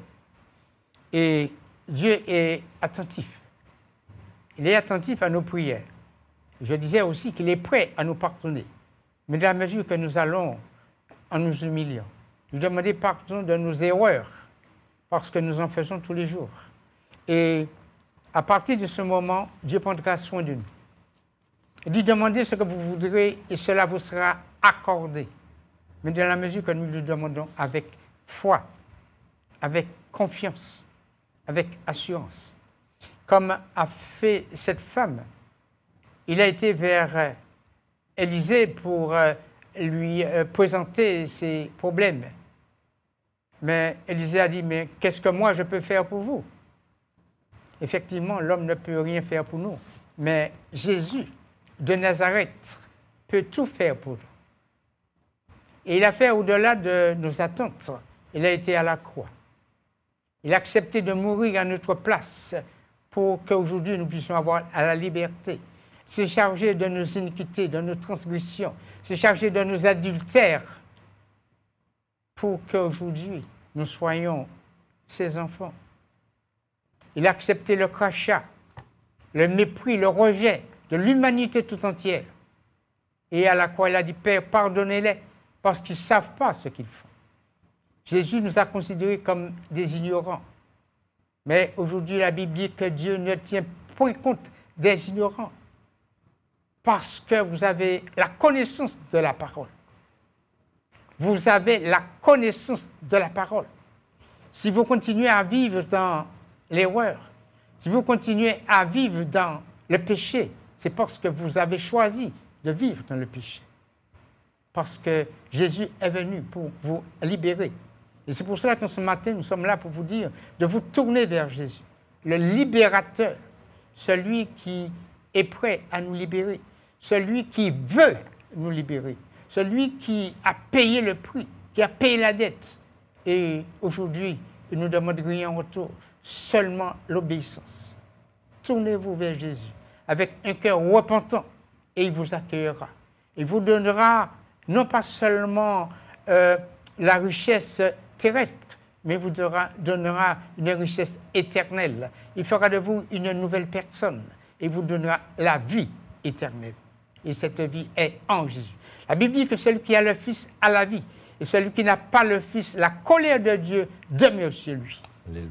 Et Dieu est attentif il est attentif à nos prières. Je disais aussi qu'il est prêt à nous pardonner, mais de la mesure que nous allons, en nous humiliant, nous demander pardon de nos erreurs, parce que nous en faisons tous les jours. Et à partir de ce moment, Dieu prendra soin de nous. Lui demander ce que vous voudrez et cela vous sera accordé. Mais dans la mesure que nous lui demandons avec foi, avec confiance, avec assurance comme a fait cette femme. Il a été vers euh, Élisée pour euh, lui euh, présenter ses problèmes. Mais Élisée a dit, mais qu'est-ce que moi je peux faire pour vous Effectivement, l'homme ne peut rien faire pour nous. Mais Jésus de Nazareth peut tout faire pour nous. Et il a fait au-delà de nos attentes. Il a été à la croix. Il a accepté de mourir à notre place pour qu'aujourd'hui nous puissions avoir à la liberté. Se charger de nos iniquités, de nos transgressions, se charger de nos adultères, pour qu'aujourd'hui nous soyons ses enfants. Il a accepté le crachat, le mépris, le rejet de l'humanité tout entière. Et à la croix, il a dit, Père, pardonnez-les, parce qu'ils ne savent pas ce qu'ils font. Jésus nous a considérés comme des ignorants. Mais aujourd'hui, la Bible dit que Dieu ne tient point compte des ignorants parce que vous avez la connaissance de la parole. Vous avez la connaissance de la parole. Si vous continuez à vivre dans l'erreur, si vous continuez à vivre dans le péché, c'est parce que vous avez choisi de vivre dans le péché. Parce que Jésus est venu pour vous libérer et c'est pour cela que ce matin, nous sommes là pour vous dire de vous tourner vers Jésus, le libérateur, celui qui est prêt à nous libérer, celui qui veut nous libérer, celui qui a payé le prix, qui a payé la dette. Et aujourd'hui, il nous demande rien en retour, seulement l'obéissance. Tournez-vous vers Jésus avec un cœur repentant et il vous accueillera. Il vous donnera non pas seulement euh, la richesse terrestre, mais vous donnera une richesse éternelle. Il fera de vous une nouvelle personne et vous donnera la vie éternelle. Et cette vie est en Jésus. La Bible dit que celui qui a le Fils a la vie. Et celui qui n'a pas le Fils, la colère de Dieu demeure chez lui.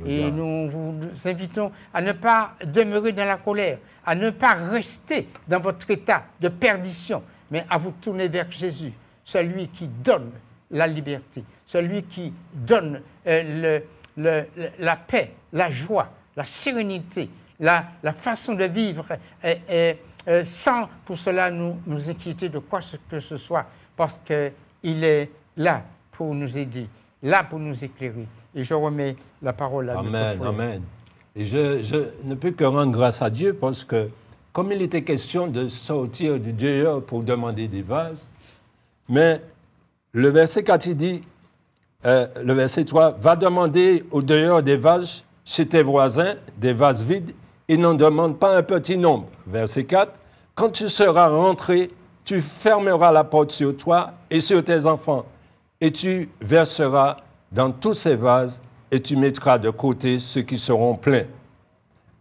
Et nous vous invitons à ne pas demeurer dans la colère, à ne pas rester dans votre état de perdition, mais à vous tourner vers Jésus, celui qui donne la liberté, celui qui donne euh, le, la paix, la joie, la sérénité, la, la façon de vivre, euh, euh, sans pour cela nous, nous inquiéter de quoi que ce soit, parce qu'il est là pour nous aider, là pour nous éclairer. Et je remets la parole à Amen, Amen.
Et je, je, ne peux que rendre grâce à Dieu parce que, comme il était question de sortir du Dieu pour demander des vases, mais le verset 4, dit, euh, le verset 3, va demander au dehors des vases, chez tes voisins des vases vides et n'en demande pas un petit nombre. Verset 4, quand tu seras rentré, tu fermeras la porte sur toi et sur tes enfants, et tu verseras dans tous ces vases, et tu mettras de côté ceux qui seront pleins.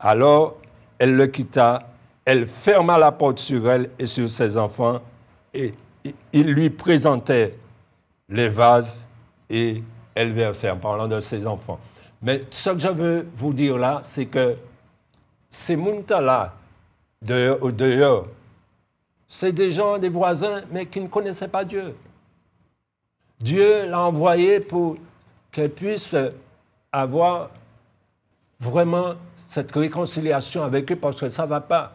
Alors elle le quitta, elle ferma la porte sur elle et sur ses enfants, et il lui présentait les vases et elle versait, en parlant de ses enfants. Mais ce que je veux vous dire là, c'est que ces muntas-là, dehors, dehors c'est des gens, des voisins, mais qui ne connaissaient pas Dieu. Dieu l'a envoyé pour qu'elle puisse avoir vraiment cette réconciliation avec eux parce que ça ne va pas.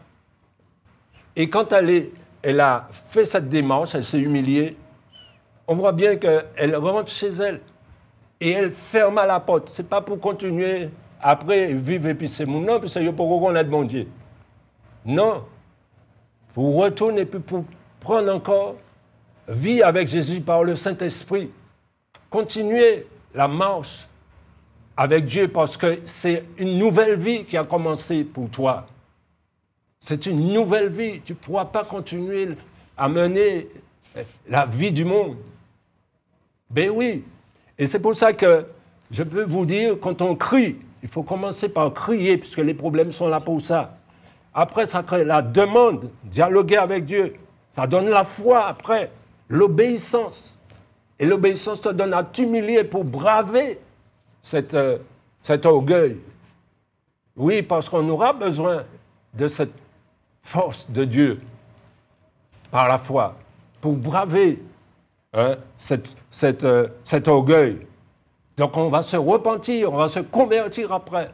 Et quand elle, elle a fait cette démarche, elle s'est humiliée, on voit bien qu'elle rentre chez elle et elle ferme la porte. Ce n'est pas pour continuer après vivre et puis c'est mon nom, puis c'est pour de mon Dieu. Non. Pour retourner puis pour prendre encore vie avec Jésus par le Saint-Esprit. Continuer la marche avec Dieu parce que c'est une nouvelle vie qui a commencé pour toi. C'est une nouvelle vie. Tu ne pourras pas continuer à mener la vie du monde. Ben oui. Et c'est pour ça que je peux vous dire, quand on crie, il faut commencer par crier, puisque les problèmes sont là pour ça. Après, ça crée la demande, dialoguer avec Dieu. Ça donne la foi après, l'obéissance. Et l'obéissance te donne à t'humilier pour braver cette, euh, cet orgueil. Oui, parce qu'on aura besoin de cette force de Dieu par la foi pour braver Hein, euh, cet orgueil. Donc on va se repentir, on va se convertir après.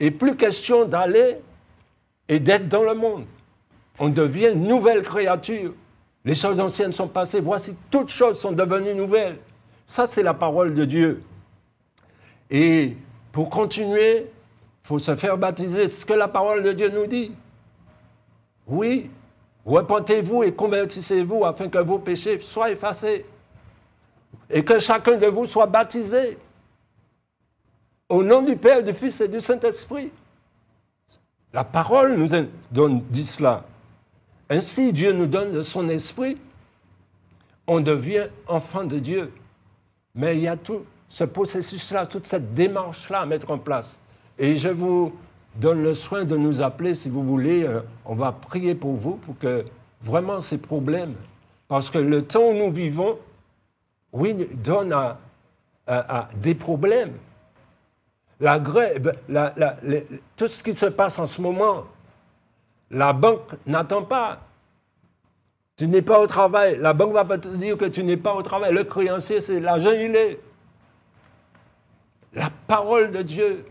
Et plus question d'aller et d'être dans le monde. On devient une nouvelle créature. Les choses anciennes sont passées, voici toutes choses sont devenues nouvelles. Ça, c'est la parole de Dieu. Et pour continuer, il faut se faire baptiser, ce que la parole de Dieu nous dit. Oui, Repentez-vous et convertissez-vous afin que vos péchés soient effacés et que chacun de vous soit baptisé au nom du Père, du Fils et du Saint-Esprit. La parole nous donne, dit cela. Ainsi, Dieu nous donne de son esprit. On devient enfant de Dieu. Mais il y a tout ce processus-là, toute cette démarche-là à mettre en place. Et je vous donne le soin de nous appeler, si vous voulez, euh, on va prier pour vous, pour que vraiment ces problèmes, parce que le temps où nous vivons, oui, donne à, des problèmes. La, grève, eh ben, tout ce qui se passe en ce moment, la banque n'attend pas. Tu n'es pas au travail. La banque va pas te dire que tu n'es pas au travail. Le créancier, c'est l'argent, il est. La parole de Dieu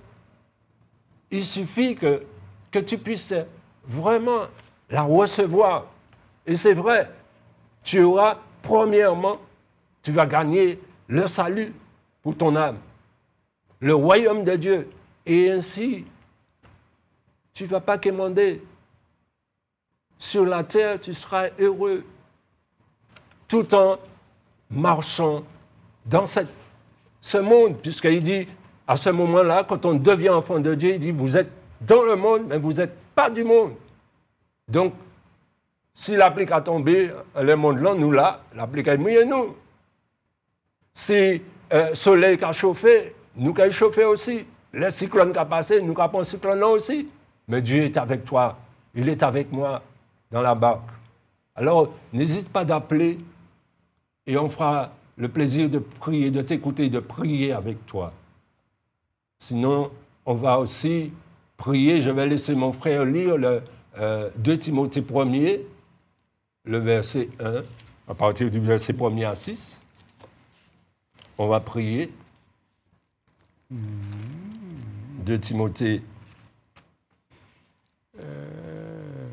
il suffit que, tu puisses vraiment la recevoir. Et c'est vrai, tu auras, premièrement, tu vas gagner le salut pour ton âme, le royaume de Dieu. Et ainsi, tu ne vas pas commander. Sur la terre, tu seras heureux tout en marchant dans ce monde, puisqu'il dit, à ce moment-là, quand on devient enfant de Dieu, il dit, vous êtes dans le monde, mais vous n'êtes pas du monde. Donc, si l'applique a tombé, le monde là, nous là, l'applique a mouillé. nous. Si le euh, soleil a chauffé, nous a chauffé aussi. Le cyclone qui a passé, nous avons cyclone aussi. Mais Dieu est avec toi. Il est avec moi dans la barque. Alors, n'hésite pas d'appeler et on fera le plaisir de prier, de t'écouter, de prier avec toi. Sinon, on va aussi prier. Je vais laisser mon frère lire le 2 euh, Timothée 1er, le verset 1, à partir du verset 1er à 6. On va prier. 2 Timothée. Euh,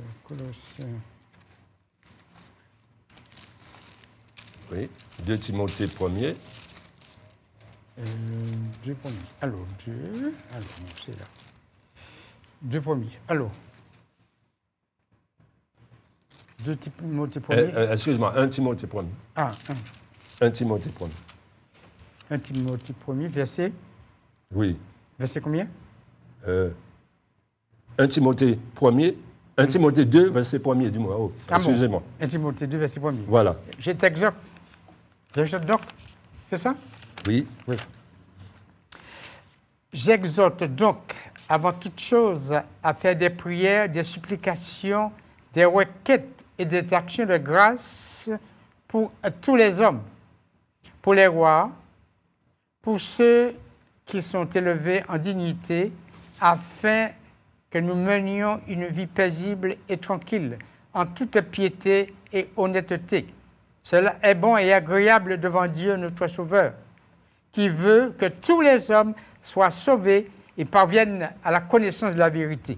oui, 2 Timothée 1er
deux premiers. Alors, deux. Alors, c'est là. Deux premiers. Alors. Deux Timothée premiers euh, euh, Excuse-moi, un Timothée premier.
Ah, un. Un Timothée premier.
Un Timothée premier, verset Oui. Verset combien
euh, Un Timothée premier, un Timothée deux, verset premier, er du moins. Oh, ah excusez-moi.
un Timothée deux, verset premier. – Voilà. J'étais exact. J'étais donc, c'est ça oui. J'exhorte donc, avant toute chose, à faire des prières, des supplications, des requêtes et des actions de grâce pour tous les hommes, pour les rois, pour ceux qui sont élevés en dignité, afin que nous menions une vie paisible et tranquille, en toute piété et honnêteté. Cela est bon et agréable devant Dieu notre Sauveur, qui veut que tous les hommes soient sauvés et parviennent à la connaissance de la vérité.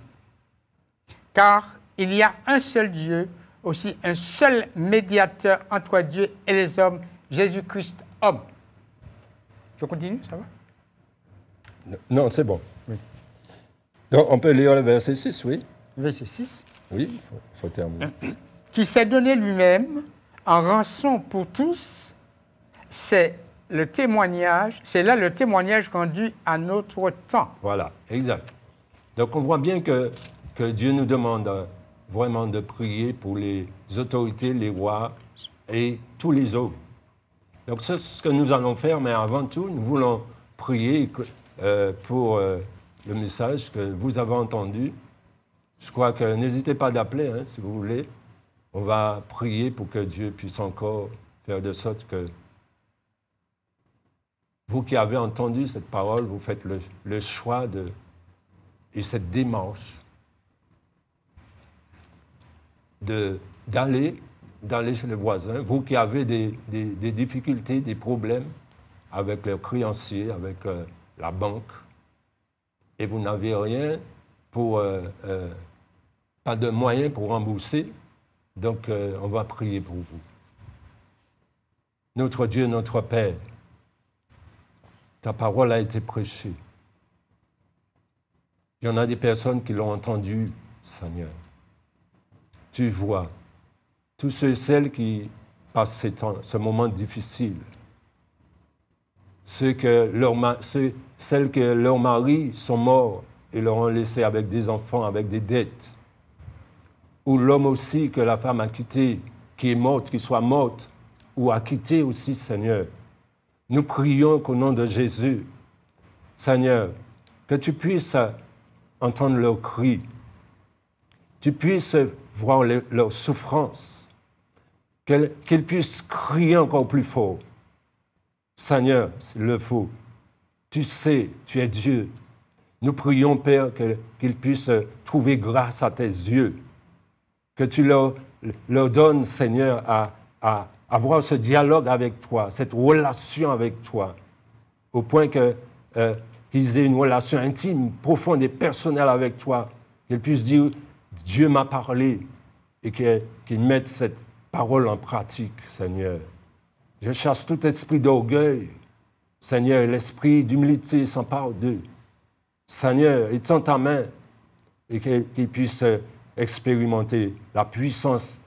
Car il y a un seul Dieu, aussi un seul médiateur entre Dieu et les hommes, Jésus-Christ homme. Je continue, ça va
Non, c'est bon. Donc on peut lire le verset 6, oui Verset 6. Oui, il faut, faut terminer.
Qui s'est donné lui-même en rançon pour tous, c'est le témoignage, c'est là le témoignage conduit à notre temps.
Voilà, exact. Donc on voit bien que, Dieu nous demande hein, vraiment de prier pour les autorités, les rois et tous les hommes. Donc c'est ce que nous allons faire, mais avant tout, nous voulons prier euh, pour euh, le message que vous avez entendu. Je crois que n'hésitez pas d'appeler hein, si vous voulez. On va prier pour que Dieu puisse encore faire de sorte que vous qui avez entendu cette parole, vous faites le, choix de, et cette démarche d'aller d'aller chez les voisins, vous qui avez des, difficultés, des problèmes avec les créanciers, avec euh, la banque, et vous n'avez rien pour, euh, euh, pas de moyens pour rembourser, donc on va prier pour vous. Notre Dieu, notre Père, ta parole a été prêchée. Il y en a des personnes qui l'ont entendu, Seigneur. Tu vois, tous ceux et celles qui passent ce, temps, ce moment difficile, ceux que leur, ceux, celles que leurs maris sont morts et leur ont laissé avec des enfants, avec des dettes, ou l'homme aussi que la femme a quitté, qui est morte, qui soit morte, ou a quitté aussi, Seigneur. Nous prions qu'au nom de Jésus, Seigneur, que tu puisses entendre leurs cris, tu puisses voir leurs souffrances, qu'ils puissent crier encore plus fort. Seigneur, s'il le faut, tu sais, tu es Dieu. Nous prions, Père, qu'ils puissent trouver grâce à tes yeux, que tu leur, donnes, Seigneur, à, avoir ce dialogue avec toi, cette relation avec toi, au point euh, qu'ils aient une relation intime, profonde et personnelle avec toi, qu'ils puissent dire Dieu m'a parlé et qu'ils mettent cette parole en pratique, Seigneur. Je chasse tout esprit d'orgueil, Seigneur, et l'esprit d'humilité s'empare d'eux. Seigneur, étends ta main et qu'ils puissent euh, expérimenter la puissance,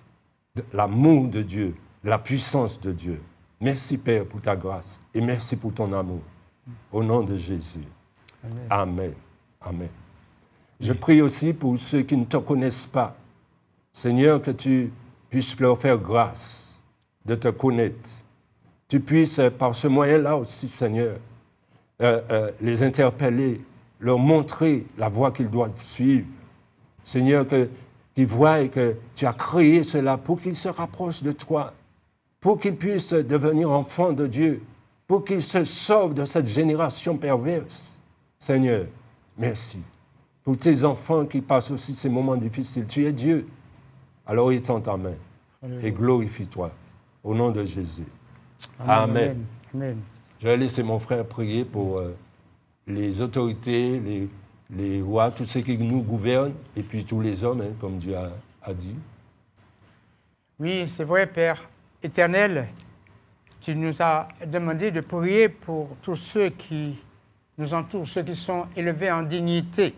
l'amour de Dieu la puissance de Dieu. Merci Père pour ta grâce et merci pour ton amour. Au nom de Jésus. Amen. Amen. Je prie aussi pour ceux qui ne te connaissent pas. Seigneur, que tu puisses leur faire grâce de te connaître. Tu puisses, par ce moyen-là aussi, Seigneur, euh, euh, les interpeller, leur montrer la voie qu'ils doivent suivre. Seigneur, qu'ils voient que tu as créé cela pour qu'ils se rapprochent de toi pour qu'ils puissent devenir enfants de Dieu, pour qu'ils se sauvent de cette génération perverse. Seigneur, merci. Pour tes enfants qui passent aussi ces moments difficiles, tu es Dieu. Alors étends ta main et glorifie-toi au nom de Jésus. Amen. Amen. Je vais laisser mon frère prier pour euh, les autorités, les, les, rois, tous ceux qui nous gouvernent, et puis tous les hommes, hein, comme Dieu a, a dit.
Oui, c'est vrai, Père. Éternel, tu nous as demandé de prier pour tous ceux qui nous entourent, ceux qui sont élevés en dignité,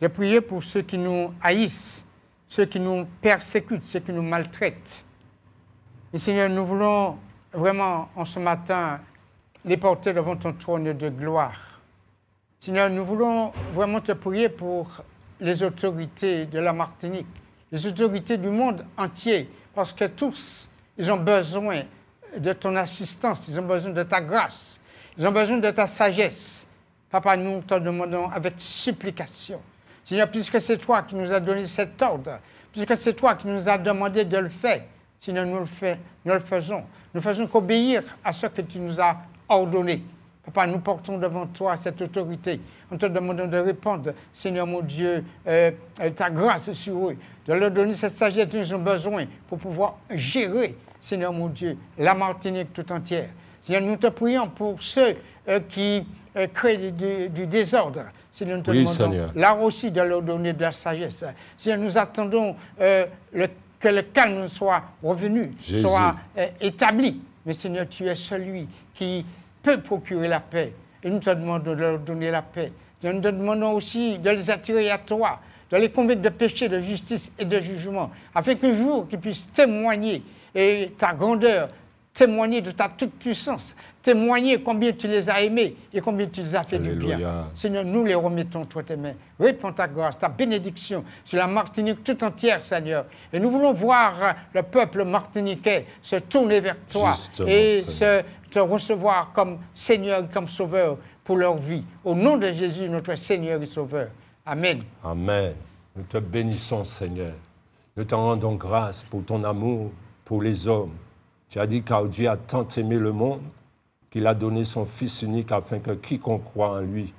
de prier pour ceux qui nous haïssent, ceux qui nous persécutent, ceux qui nous maltraitent. Et Seigneur, nous voulons vraiment en ce matin les porter devant ton trône de gloire. Seigneur, nous voulons vraiment te prier pour les autorités de la Martinique, les autorités du monde entier, parce que tous, ils ont besoin de ton assistance, ils ont besoin de ta grâce, ils ont besoin de ta sagesse. Papa, nous te demandons avec supplication. Seigneur, puisque c'est toi qui nous as donné cet ordre, puisque c'est toi qui nous as demandé de le faire, Seigneur, nous le, fait, nous le faisons. Nous faisons qu'obéir à ce que tu nous as ordonné. Papa, nous portons devant toi cette autorité Nous te demandons de répondre, Seigneur mon Dieu, euh, euh, ta grâce sur eux, de leur donner cette sagesse dont ils ont besoin pour pouvoir gérer, Seigneur mon Dieu, la Martinique tout entière. Seigneur, nous te prions pour ceux euh, qui euh, créent du, désordre. Seigneur, nous te demandons là aussi de leur donner de la sagesse. Seigneur, nous attendons euh, que le calme soit revenu, soit établi. Mais Seigneur, tu es celui qui peut procurer la paix. Et nous te demandons de leur donner la paix. Nous te demandons aussi de les attirer à toi de les convaincre de péché, de justice et de jugement, afin qu'un jour qu'ils puissent témoigner de ta grandeur, témoigner de ta toute-puissance, témoigner combien tu les as aimés et combien tu les as fait du bien. Seigneur, nous les remettons toi, tes mains. réponds ta grâce, ta bénédiction sur la Martinique tout entière, Seigneur. Et nous voulons voir le peuple martiniquais se tourner vers toi et te recevoir comme Seigneur, comme Sauveur pour leur vie. Au nom de Jésus,
notre Seigneur et Sauveur. Amen. Amen. Nous te bénissons, Seigneur. Nous te rendons grâce pour ton amour pour les hommes. Tu as dit car Dieu a tant aimé le monde qu'il a donné son Fils unique afin que quiconque croit en lui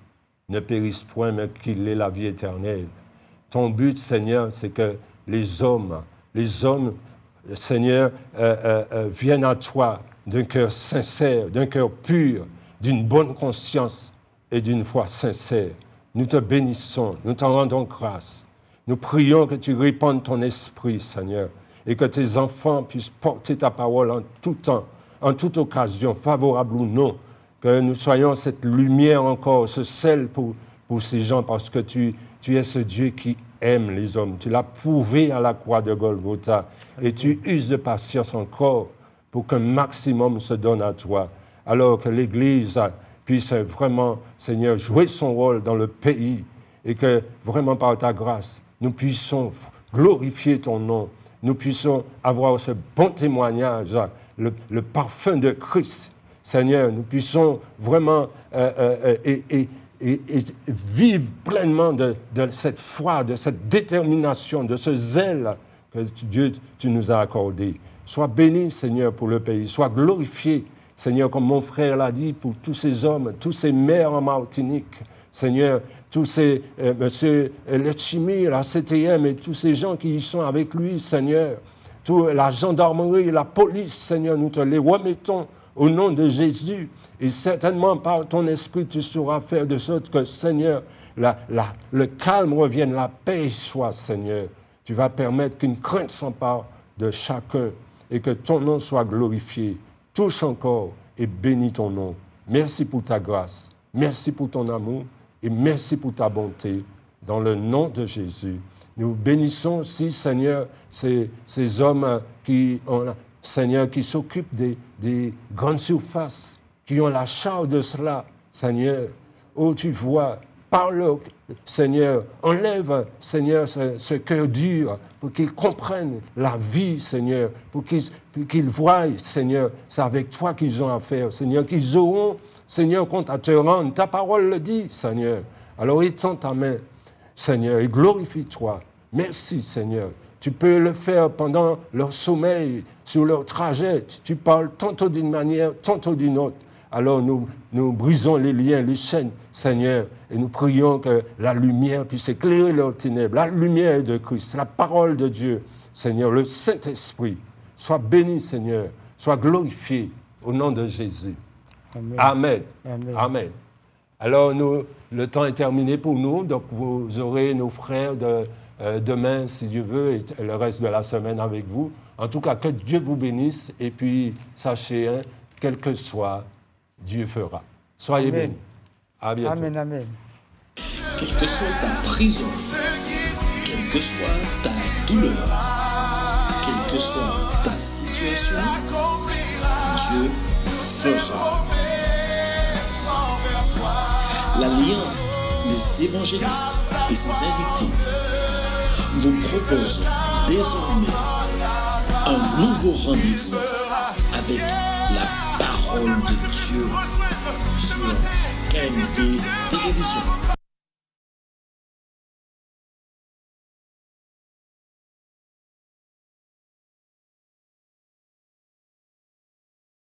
ne périsse point, mais qu'il ait la vie éternelle. Ton but, Seigneur, c'est que les hommes, les hommes, Seigneur, euh, euh, euh, viennent à toi d'un cœur sincère, d'un cœur pur, d'une bonne conscience et d'une foi sincère. Nous te bénissons, nous t'en rendons grâce. Nous prions que tu répandes ton esprit, Seigneur, et que tes enfants puissent porter ta parole en tout temps, en toute occasion, favorable ou non. Que nous soyons cette lumière encore, ce sel pour, pour ces gens, parce que tu, tu es ce Dieu qui aime les hommes. Tu l'as prouvé à la croix de Golgotha et tu uses de patience encore pour qu'un maximum se donne à toi. Alors que l'Église puisse vraiment, Seigneur, jouer son rôle dans le pays et que vraiment par ta grâce, nous puissions glorifier ton nom, nous puissions avoir ce bon témoignage, le, parfum de Christ. Seigneur, nous puissions vraiment euh, euh, euh, et, vivre pleinement de, cette foi, de cette détermination, de ce zèle que Dieu, tu nous a accordé. Sois béni, Seigneur, pour le pays. Sois glorifié Seigneur, comme mon frère l'a dit, pour tous ces hommes, tous ces maires en Martinique, Seigneur, tous ces, euh, monsieur Lechimir, la CTM et tous ces gens qui y sont avec lui, Seigneur, toute la gendarmerie, la police, Seigneur, nous te les remettons au nom de Jésus. Et certainement par ton esprit, tu sauras faire de sorte que, Seigneur, le calme revienne, la paix soit, Seigneur. Tu vas permettre qu'une crainte s'empare de chacun et que ton nom soit glorifié touche encore et bénis ton nom. Merci pour ta grâce, merci pour ton amour et merci pour ta bonté. Dans le nom de Jésus, nous bénissons aussi, Seigneur, ces, ces hommes qui, ont, Seigneur, qui s'occupent des, des grandes surfaces, qui ont la charge de cela, Seigneur. Oh, tu vois, Parle, Seigneur. Enlève, Seigneur, ce, cœur dur pour qu'ils comprennent la vie, Seigneur, pour qu'ils voient, Seigneur, c'est avec toi qu'ils ont affaire, Seigneur, qu'ils auront, Seigneur, compte à te rendre. Ta parole le dit, Seigneur. Alors étends ta main, Seigneur, et glorifie-toi. Merci, Seigneur. Tu peux le faire pendant leur sommeil, sur leur trajet. Tu parles tantôt d'une manière, tantôt d'une autre. Alors nous, nous brisons les liens, les chaînes, Seigneur, et nous prions que la lumière puisse éclairer leurs ténèbres, la lumière de Christ, la parole de Dieu, Seigneur, le Saint-Esprit. soit béni, Seigneur, soit glorifié au nom de Jésus. Amen. Amen. Alors, nous, le temps est terminé pour nous, donc vous aurez nos frères de, euh, demain, si Dieu veut, et le reste de la semaine avec vous. En tout cas, que Dieu vous bénisse, et puis sachez, hein, quel que soit Dieu fera. Soyez bénis. Amen, amen. Quelle que soit ta prison, quelle que soit ta douleur,
quelle que soit ta situation, Dieu
fera. L'Alliance des évangélistes et ses invités vous propose désormais un nouveau rendez-vous avec onde Dieu sur quelle télévision.